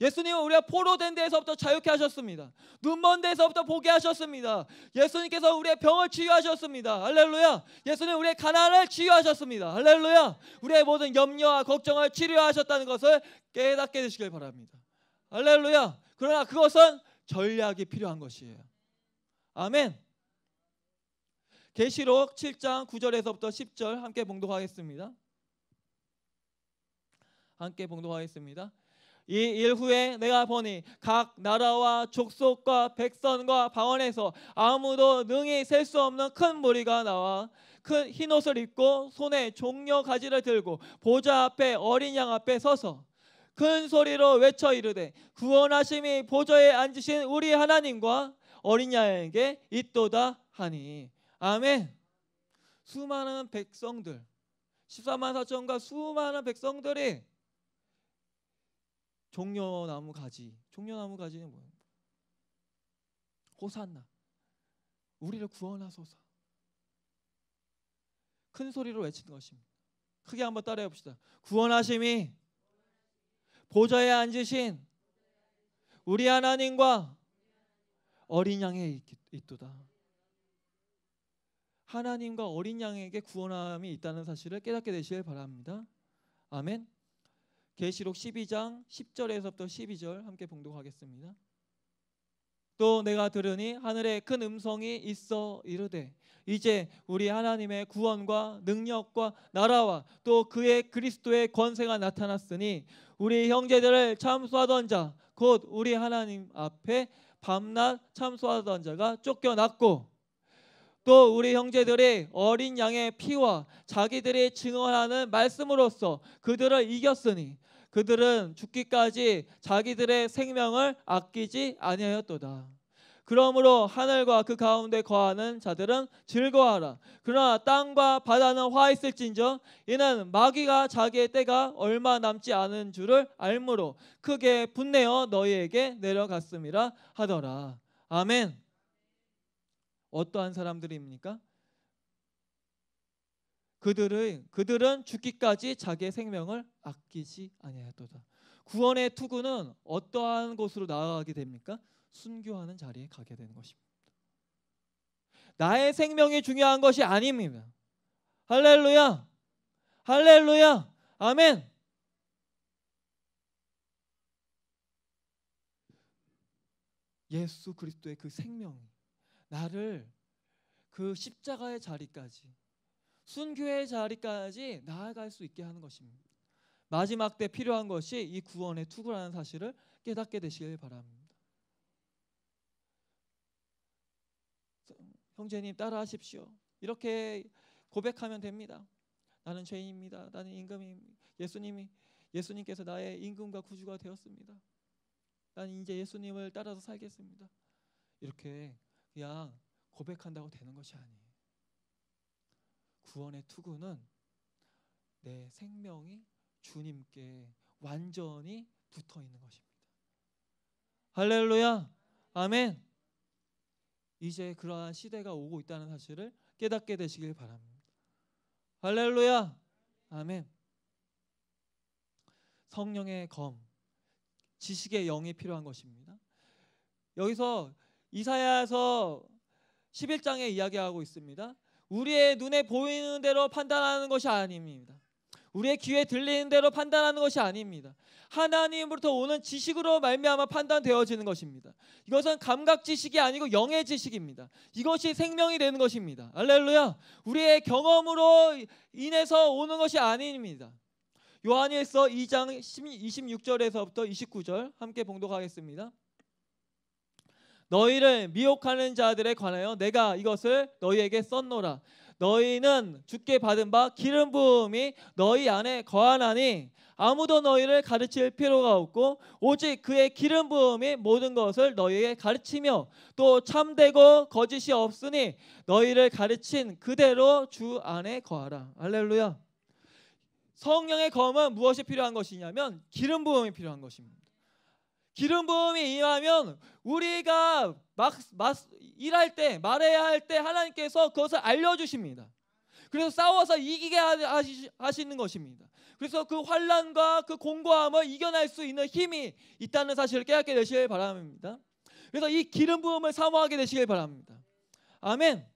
예수님은 우리가 포로된 데에서부터 자유케 하셨습니다. 눈먼 데에서부터 보게 하셨습니다. 예수님께서 우리의 병을 치유하셨습니다. 할렐루야. 예수님 우리의 가난을 치유하셨습니다. 할렐루야. 우리의 모든 염려와 걱정을 치료하셨다는 것을 깨닫게 되시길 바랍니다. 할렐루야. 그러나 그것은 전략이 필요한 것이에요. 아멘. 계시록 7장 9절에서부터 10절 함께 봉독하겠습니다. 함께 봉독하겠습니다. 이 일후에 내가 보니 각 나라와 족속과 백성과 방언에서 아무도 능히 셀 수 없는 큰 무리가 나와 큰 흰옷을 입고 손에 종려 가지를 들고 보좌 앞에 어린 양 앞에 서서 큰 소리로 외쳐 이르되 구원하심이 보좌에 앉으신 우리 하나님과 어린 양에게 있도다 하니 아멘. 수많은 백성들 14만 4천과 수많은 백성들이 종려나무 가지 종려나무 가지는 뭐예요? 호산나 우리를 구원하소서 큰 소리로 외치는 것입니다 크게 한번 따라해 봅시다 구원하심이 보좌에 앉으신 우리 하나님과 어린 양에 있도다 하나님과 어린 양에게 구원함이 있다는 사실을 깨닫게 되시길 바랍니다. 아멘. 계시록 12장 10절에서부터 12절 함께 봉독하겠습니다. 또 내가 들으니 하늘에 큰 음성이 있어 이르되 이제 우리 하나님의 구원과 능력과 나라와 또 그의 그리스도의 권세가 나타났으니 우리 형제들을 참수하던 자 곧 우리 하나님 앞에 밤낮 참수하던 자가 쫓겨났고 또 우리 형제들이 어린 양의 피와 자기들이 증언하는 말씀으로써 그들을 이겼으니 그들은 죽기까지 자기들의 생명을 아끼지 아니하였도다. 그러므로 하늘과 그 가운데 거하는 자들은 즐거워하라. 그러나 땅과 바다는 화 있을진저 이는 마귀가 자기의 때가 얼마 남지 않은 줄을 알므로 크게 분내어 너희에게 내려갔음이라 하더라. 아멘. 어떠한 사람들입니까? 그들의 그들은 죽기까지 자기의 생명을 아끼지 아니하였도다. 구원의 투구는 어떠한 곳으로 나아가게 됩니까? 순교하는 자리에 가게 되는 것입니다. 나의 생명이 중요한 것이 아닙니다. 할렐루야. 할렐루야. 아멘. 예수 그리스도의 그 생명이 나를 그 십자가의 자리까지 순교의 자리까지 나아갈 수 있게 하는 것입니다. 마지막 때 필요한 것이 이 구원의 투구라는 사실을 깨닫게 되시길 바랍니다. 형제님 따라하십시오. 이렇게 고백하면 됩니다. 나는 죄인입니다. 나는 임금이 예수님이 예수님께서 나의 임금과 구주가 되었습니다. 난 이제 예수님을 따라서 살겠습니다. 이렇게 그냥 고백한다고 되는 것이 아니에요. 구원의 투구는 내 생명이 주님께 완전히 붙어 있는 것입니다. 할렐루야. 아멘. 이제 그러한 시대가 오고 있다는 사실을 깨닫게 되시길 바랍니다. 할렐루야. 아멘. 성령의 검, 지식의 영이 필요한 것입니다. 여기서 이사야서 11장에 이야기하고 있습니다. 우리의 눈에 보이는 대로 판단하는 것이 아닙니다. 우리의 귀에 들리는 대로 판단하는 것이 아닙니다. 하나님으로부터 오는 지식으로 말미암아 판단되어지는 것입니다. 이것은 감각 지식이 아니고 영의 지식입니다. 이것이 생명이 되는 것입니다. 알렐루야 우리의 경험으로 인해서 오는 것이 아닙니다. 요한일서 2장 26절에서부터 29절 함께 봉독하겠습니다. 너희를 미혹하는 자들에 관하여 내가 이것을 너희에게 썼노라. 너희는 주께 받은 바 기름 부음이 너희 안에 거하나니 아무도 너희를 가르칠 필요가 없고 오직 그의 기름 부음이 모든 것을 너희에게 가르치며 또 참되고 거짓이 없으니 너희를 가르친 그대로 주 안에 거하라. 할렐루야. 성령의 검은 무엇이 필요한 것이냐면 기름 부음이 필요한 것입니다. 기름 부음이 임하면 우리가 막, 막 일할 때 말해야 할 때 하나님께서 그것을 알려주십니다. 그래서 싸워서 이기게 하시, 하시는 것입니다. 그래서 그 환란과 그 공고함을 이겨낼 수 있는 힘이 있다는 사실을 깨닫게 되시길 바랍니다. 그래서 이 기름 부음을 사모하게 되시길 바랍니다. 아멘.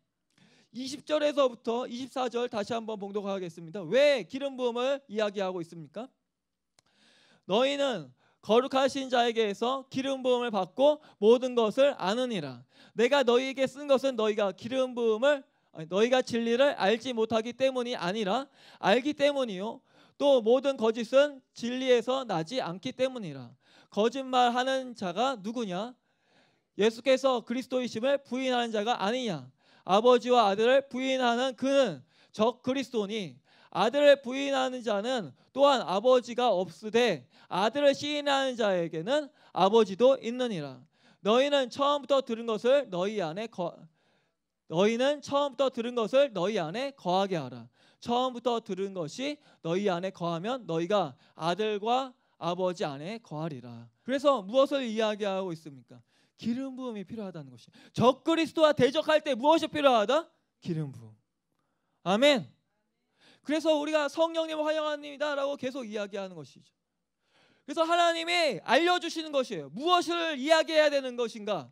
20절에서부터 24절 다시 한번 봉독하겠습니다. 왜 기름 부음을 이야기하고 있습니까? 너희는 거룩하신 자에게서 기름 부음을 받고 모든 것을 아느니라. 내가 너희에게 쓴 것은 너희가 기름 부음을 너희가 진리를 알지 못하기 때문이 아니라 알기 때문이요. 또 모든 거짓은 진리에서 나지 않기 때문이라. 거짓말하는 자가 누구냐? 예수께서 그리스도이심을 부인하는 자가 아니냐? 아버지와 아들을 부인하는 그는 적 그리스도니 아들을 부인하는 자는 또한 아버지가 없으되 아들을 시인하는 자에게는 아버지도 있느니라. 너희는 처음부터 들은 것을 너희 안에 거, 너희는 처음부터 들은 것을 너희 안에 거하게 하라. 처음부터 들은 것이 너희 안에 거하면 너희가 아들과 아버지 안에 거하리라. 그래서 무엇을 이야기하고 있습니까? 기름 부음이 필요하다는 것이. 적 그리스도와 대적할 때 무엇이 필요하다? 기름 부음. 아멘. 그래서 우리가 성령님을 환영합니다라고 계속 이야기하는 것이죠. 그래서 하나님이 알려주시는 것이에요. 무엇을 이야기해야 되는 것인가?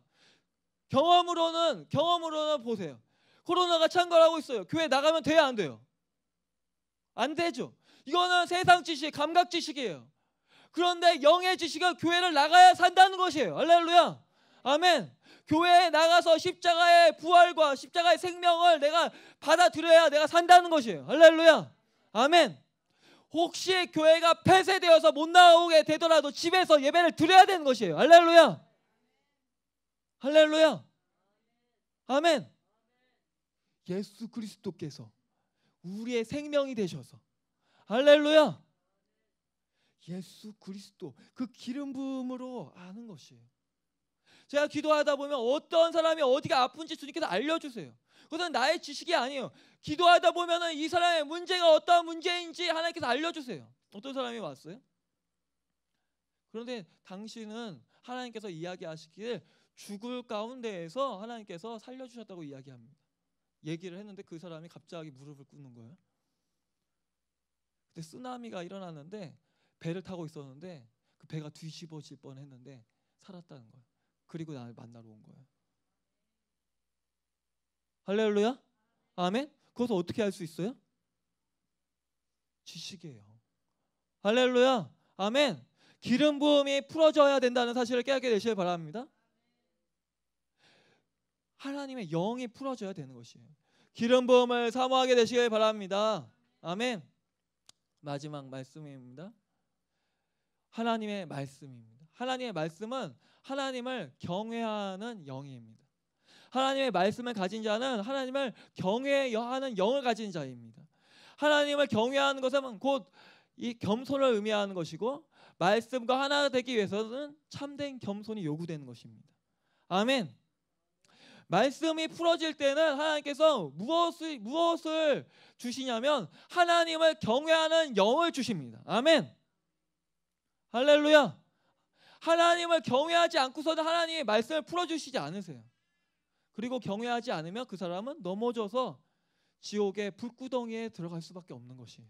경험으로는 경험으로는 보세요. 코로나가 창궐하고 있어요. 교회 나가면 돼요, 안 돼요? 안 되죠. 이거는 세상 지식, 감각 지식이에요. 그런데 영의 지식은 교회를 나가야 산다는 것이에요. 할렐루야. 아멘. 교회에 나가서 십자가의 부활과 십자가의 생명을 내가 받아들여야 내가 산다는 것이에요. 할렐루야. 아멘. 혹시 교회가 폐쇄되어서 못 나오게 되더라도 집에서 예배를 드려야 되는 것이에요. 할렐루야. 할렐루야. 아멘. 예수 그리스도께서 우리의 생명이 되셔서 할렐루야. 예수 그리스도 그 기름 부음으로 아는 것이에요. 제가 기도하다 보면 어떤 사람이 어디가 아픈지 주님께서 알려주세요. 그것은 나의 지식이 아니에요. 기도하다 보면 이 사람의 문제가 어떤 문제인지 하나님께서 알려주세요. 어떤 사람이 왔어요? 그런데 당신은 하나님께서 이야기하시길 죽을 가운데에서 하나님께서 살려주셨다고 이야기합니다. 얘기를 했는데 그 사람이 갑자기 무릎을 꿇는 거예요. 근데 쓰나미가 일어났는데 배를 타고 있었는데 그 배가 뒤집어질 뻔했는데 살았다는 거예요. 그리고 나를 만나러 온 거예요. 할렐루야? 아멘? 그것을 어떻게 알수 있어요? 지식이에요. 할렐루야? 아멘? 기름 부음이 풀어져야 된다는 사실을 깨닫게 되시길 바랍니다. 하나님의 영이 풀어져야 되는 것이에요. 기름 부음을 사모하게 되시길 바랍니다. 아멘. 마지막 말씀입니다. 하나님의 말씀입니다. 하나님의 말씀은 하나님을 경외하는 영입니다. 하나님의 말씀을 가진 자는 하나님을 경외하는 영을 가진 자입니다. 하나님을 경외하는 것은 곧 이 겸손을 의미하는 것이고 말씀과 하나 되기 위해서는 참된 겸손이 요구되는 것입니다. 아멘. 말씀이 풀어질 때는 하나님께서 무엇을 무엇을 주시냐면 하나님을 경외하는 영을 주십니다. 아멘. 할렐루야. 하나님을 경외하지 않고서는 하나님의 말씀을 풀어주시지 않으세요. 그리고 경외하지 않으면 그 사람은 넘어져서 지옥의 불구덩이에 들어갈 수밖에 없는 것이에요.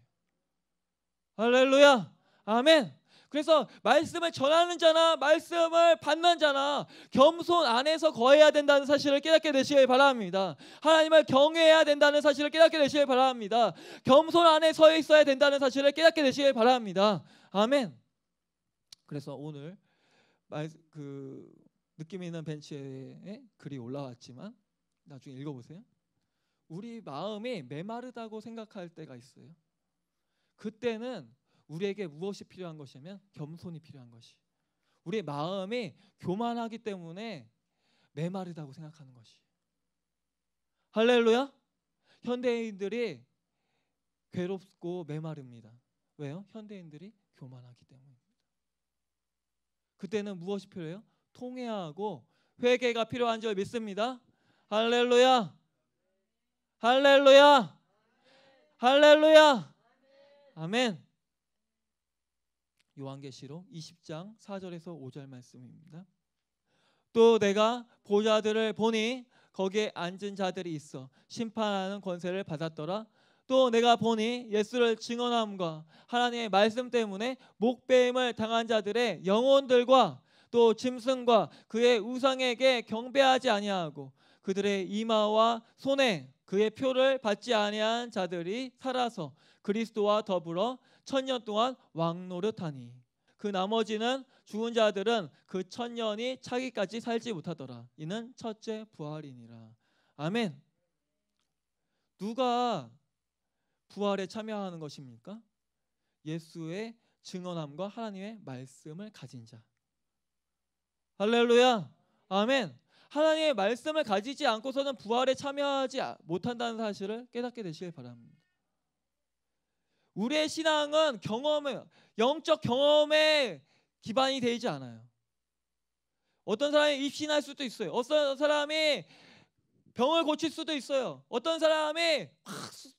할렐루야. 아멘. 그래서 말씀을 전하는 자나 말씀을 받는 자나 겸손 안에서 거해야 된다는 사실을 깨닫게 되시길 바랍니다. 하나님을 경외해야 된다는 사실을 깨닫게 되시길 바랍니다. 겸손 안에 서 있어야 된다는 사실을 깨닫게 되시길 바랍니다. 아멘. 그래서 오늘 그 느낌 있는 벤치에 글이 올라왔지만 나중에 읽어보세요. 우리 마음이 메마르다고 생각할 때가 있어요. 그때는 우리에게 무엇이 필요한 것이냐면 겸손이 필요한 것이. 우리 마음이 교만하기 때문에 메마르다고 생각하는 것이. 할렐루야. 현대인들이 괴롭고 메마릅니다. 왜요? 현대인들이 교만하기 때문에. 그때는 무엇이 필요해요? 통회하고 회개가 필요한 줄 믿습니다. 할렐루야. 할렐루야. 할렐루야. 아멘. 요한계시록 20장 4절에서 5절 말씀입니다. 또 내가 보좌들을 보니 거기에 앉은 자들이 있어 심판하는 권세를 받았더라. 또 내가 보니 예수를 증언함과 하나님의 말씀 때문에 목배임을 당한 자들의 영혼들과 또 짐승과 그의 우상에게 경배하지 아니하고 그들의 이마와 손에 그의 표를 받지 아니한 자들이 살아서 그리스도와 더불어 천년 동안 왕노릇하니 그 나머지는 죽은 자들은 그 천년이 차기까지 살지 못하더라 이는 첫째 부활이니라 아멘 누가 부활에 참여하는 것입니까? 예수의 증언함과 하나님의 말씀을 가진 자. 할렐루야. 아멘. 하나님의 말씀을 가지지 않고서는 부활에 참여하지 못한다는 사실을 깨닫게 되시길 바랍니다. 우리의 신앙은 경험에 영적 경험에 기반이 되지 않아요. 어떤 사람이 입신할 수도 있어요. 어떤 사람이 병을 고칠 수도 있어요. 어떤 사람이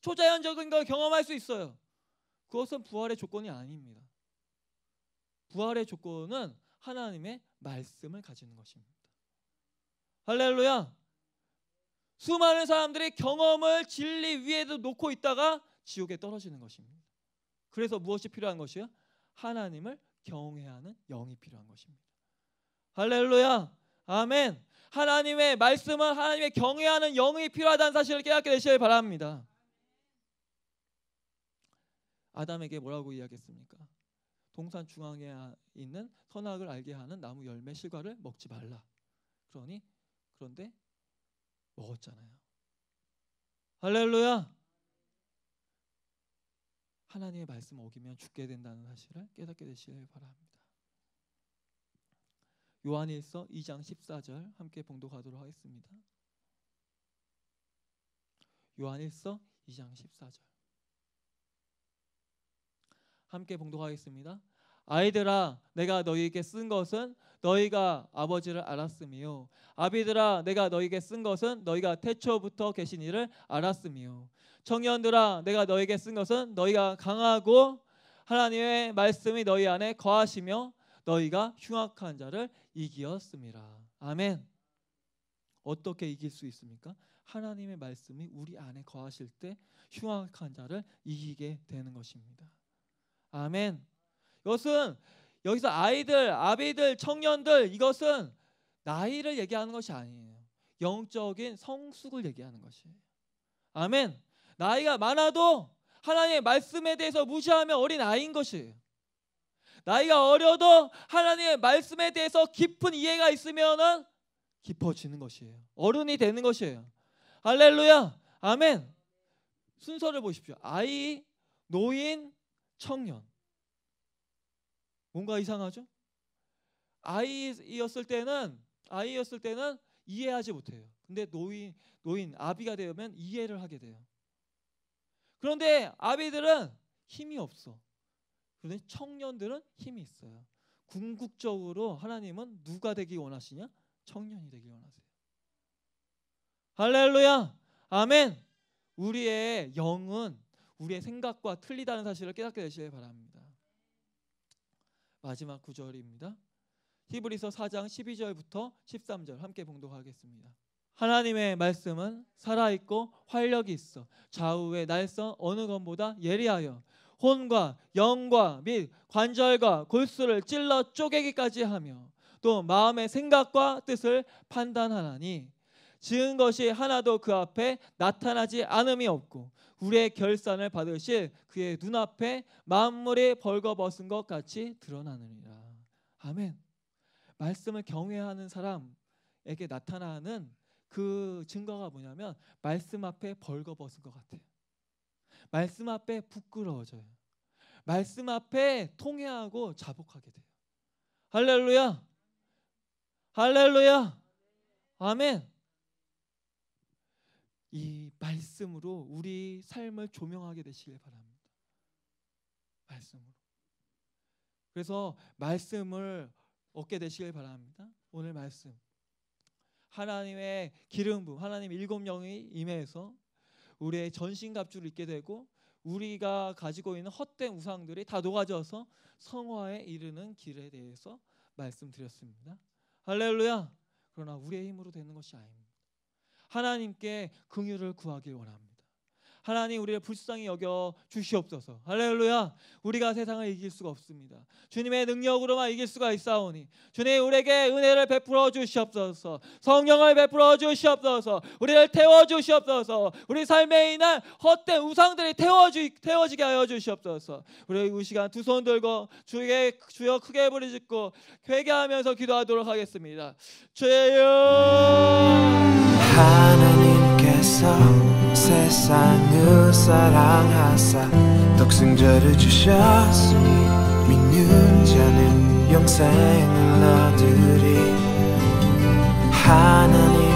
초자연적인 걸 경험할 수 있어요. 그것은 부활의 조건이 아닙니다. 부활의 조건은 하나님의 말씀을 가지는 것입니다. 할렐루야. 수많은 사람들이 경험을 진리 위에도 놓고 있다가 지옥에 떨어지는 것입니다. 그래서 무엇이 필요한 것이요? 하나님을 경외하는 영이 필요한 것입니다. 할렐루야. 아멘. 하나님의 말씀은 하나님의 경외하는 영이 필요하다는 사실을 깨닫게 되시길 바랍니다. 아담에게 뭐라고 이야기했습니까? 동산 중앙에 있는 선악을 알게 하는 나무 열매 실과를 먹지 말라. 그러니 그런데 먹었잖아요. 할렐루야. 하나님의 말씀 어기면 죽게 된다는 사실을 깨닫게 되시길 바랍니다. 요한일서 2장 14절 함께 봉독하도록 하겠습니다. 요한일서 2장 14절 함께 봉독하겠습니다. 아이들아 내가 너희에게 쓴 것은 너희가 아버지를 알았으며 아비들아 내가 너희에게 쓴 것은 너희가 태초부터 계신 이를 알았으며 청년들아 내가 너희에게 쓴 것은 너희가 강하고 하나님의 말씀이 너희 안에 거하시며 너희가 흉악한 자를 이기었습니라 아멘. 어떻게 이길 수 있습니까? 하나님의 말씀이 우리 안에 거하실 때 흉악한 자를 이기게 되는 것입니다. 아멘. 이것은 여기서 아이들, 아비들, 청년들 이것은 나이를 얘기하는 것이 아니에요. 영적인 성숙을 얘기하는 것이에요. 아멘. 나이가 많아도 하나님의 말씀에 대해서 무시하면 어린 아이인 것이에요. 나이가 어려도 하나님의 말씀에 대해서 깊은 이해가 있으면 깊어지는 것이에요. 어른이 되는 것이에요. 할렐루야. 아멘. 순서를 보십시오. 아이, 노인, 청년. 뭔가 이상하죠? 아이였을 때는 아이였을 때는 이해하지 못해요. 근데 노인 노인 아비가 되면 이해를 하게 돼요. 그런데 아비들은 힘이 없어. 그러니 청년들은 힘이 있어요. 궁극적으로 하나님은 누가 되기 원하시냐? 청년이 되길 원하세요. 할렐루야. 아멘. 우리의 영은 우리의 생각과 틀리다는 사실을 깨닫게 되시길 바랍니다. 마지막 구절입니다. 히브리서 4장 12절부터 13절 함께 봉독하겠습니다. 하나님의 말씀은 살아있고 활력이 있어 좌우에 날선 어느 것보다 예리하여 혼과 영과 및 관절과 골수를 찔러 쪼개기까지 하며 또 마음의 생각과 뜻을 판단하나니 지은 것이 하나도 그 앞에 나타나지 않음이 없고 우리의 결산을 받으실 그의 눈앞에 만물이 벌거벗은 것 같이 드러나느니라. 아멘. 말씀을 경외하는 사람에게 나타나는 그 증거가 뭐냐면 말씀 앞에 벌거벗은 것 같아요. 말씀 앞에 부끄러워져요. 말씀 앞에 통해하고 자복하게 돼요. 할렐루야. 할렐루야. 아멘. 이 말씀으로 우리 삶을 조명하게 되시길 바랍니다. 말씀으로. 그래서 말씀을 얻게 되시길 바랍니다. 오늘 말씀. 하나님의 기름 부 하나님 일곱 영이 임해서 우리의 전신갑주를 입게 되고 우리가 가지고 있는 헛된 우상들이 다 녹아져서 성화에 이르는 길에 대해서 말씀드렸습니다. 할렐루야. 그러나 우리의 힘으로 되는 것이 아닙니다. 하나님께 긍휼을 구하길 원합니다. 하나님 우리를 불쌍히 여겨 주시옵소서. 할렐루야. 우리가 세상을 이길 수가 없습니다. 주님의 능력으로만 이길 수가 있사오니 주님 우리에게 은혜를 베풀어 주시옵소서. 성령을 베풀어 주시옵소서. 우리를 태워 주시옵소서. 우리 삶에 인한 헛된 우상들이 태워 주 태워지게 하여 주시옵소서. 우리 이 시간 두 손 들고 주의 주여 크게 부르짖고 회개하면서 기도하도록 하겠습니다. 주여 하나님께서 세상을 사랑하사 독생자를 주셨으니 믿는 자는 영생을 얻으리 하나님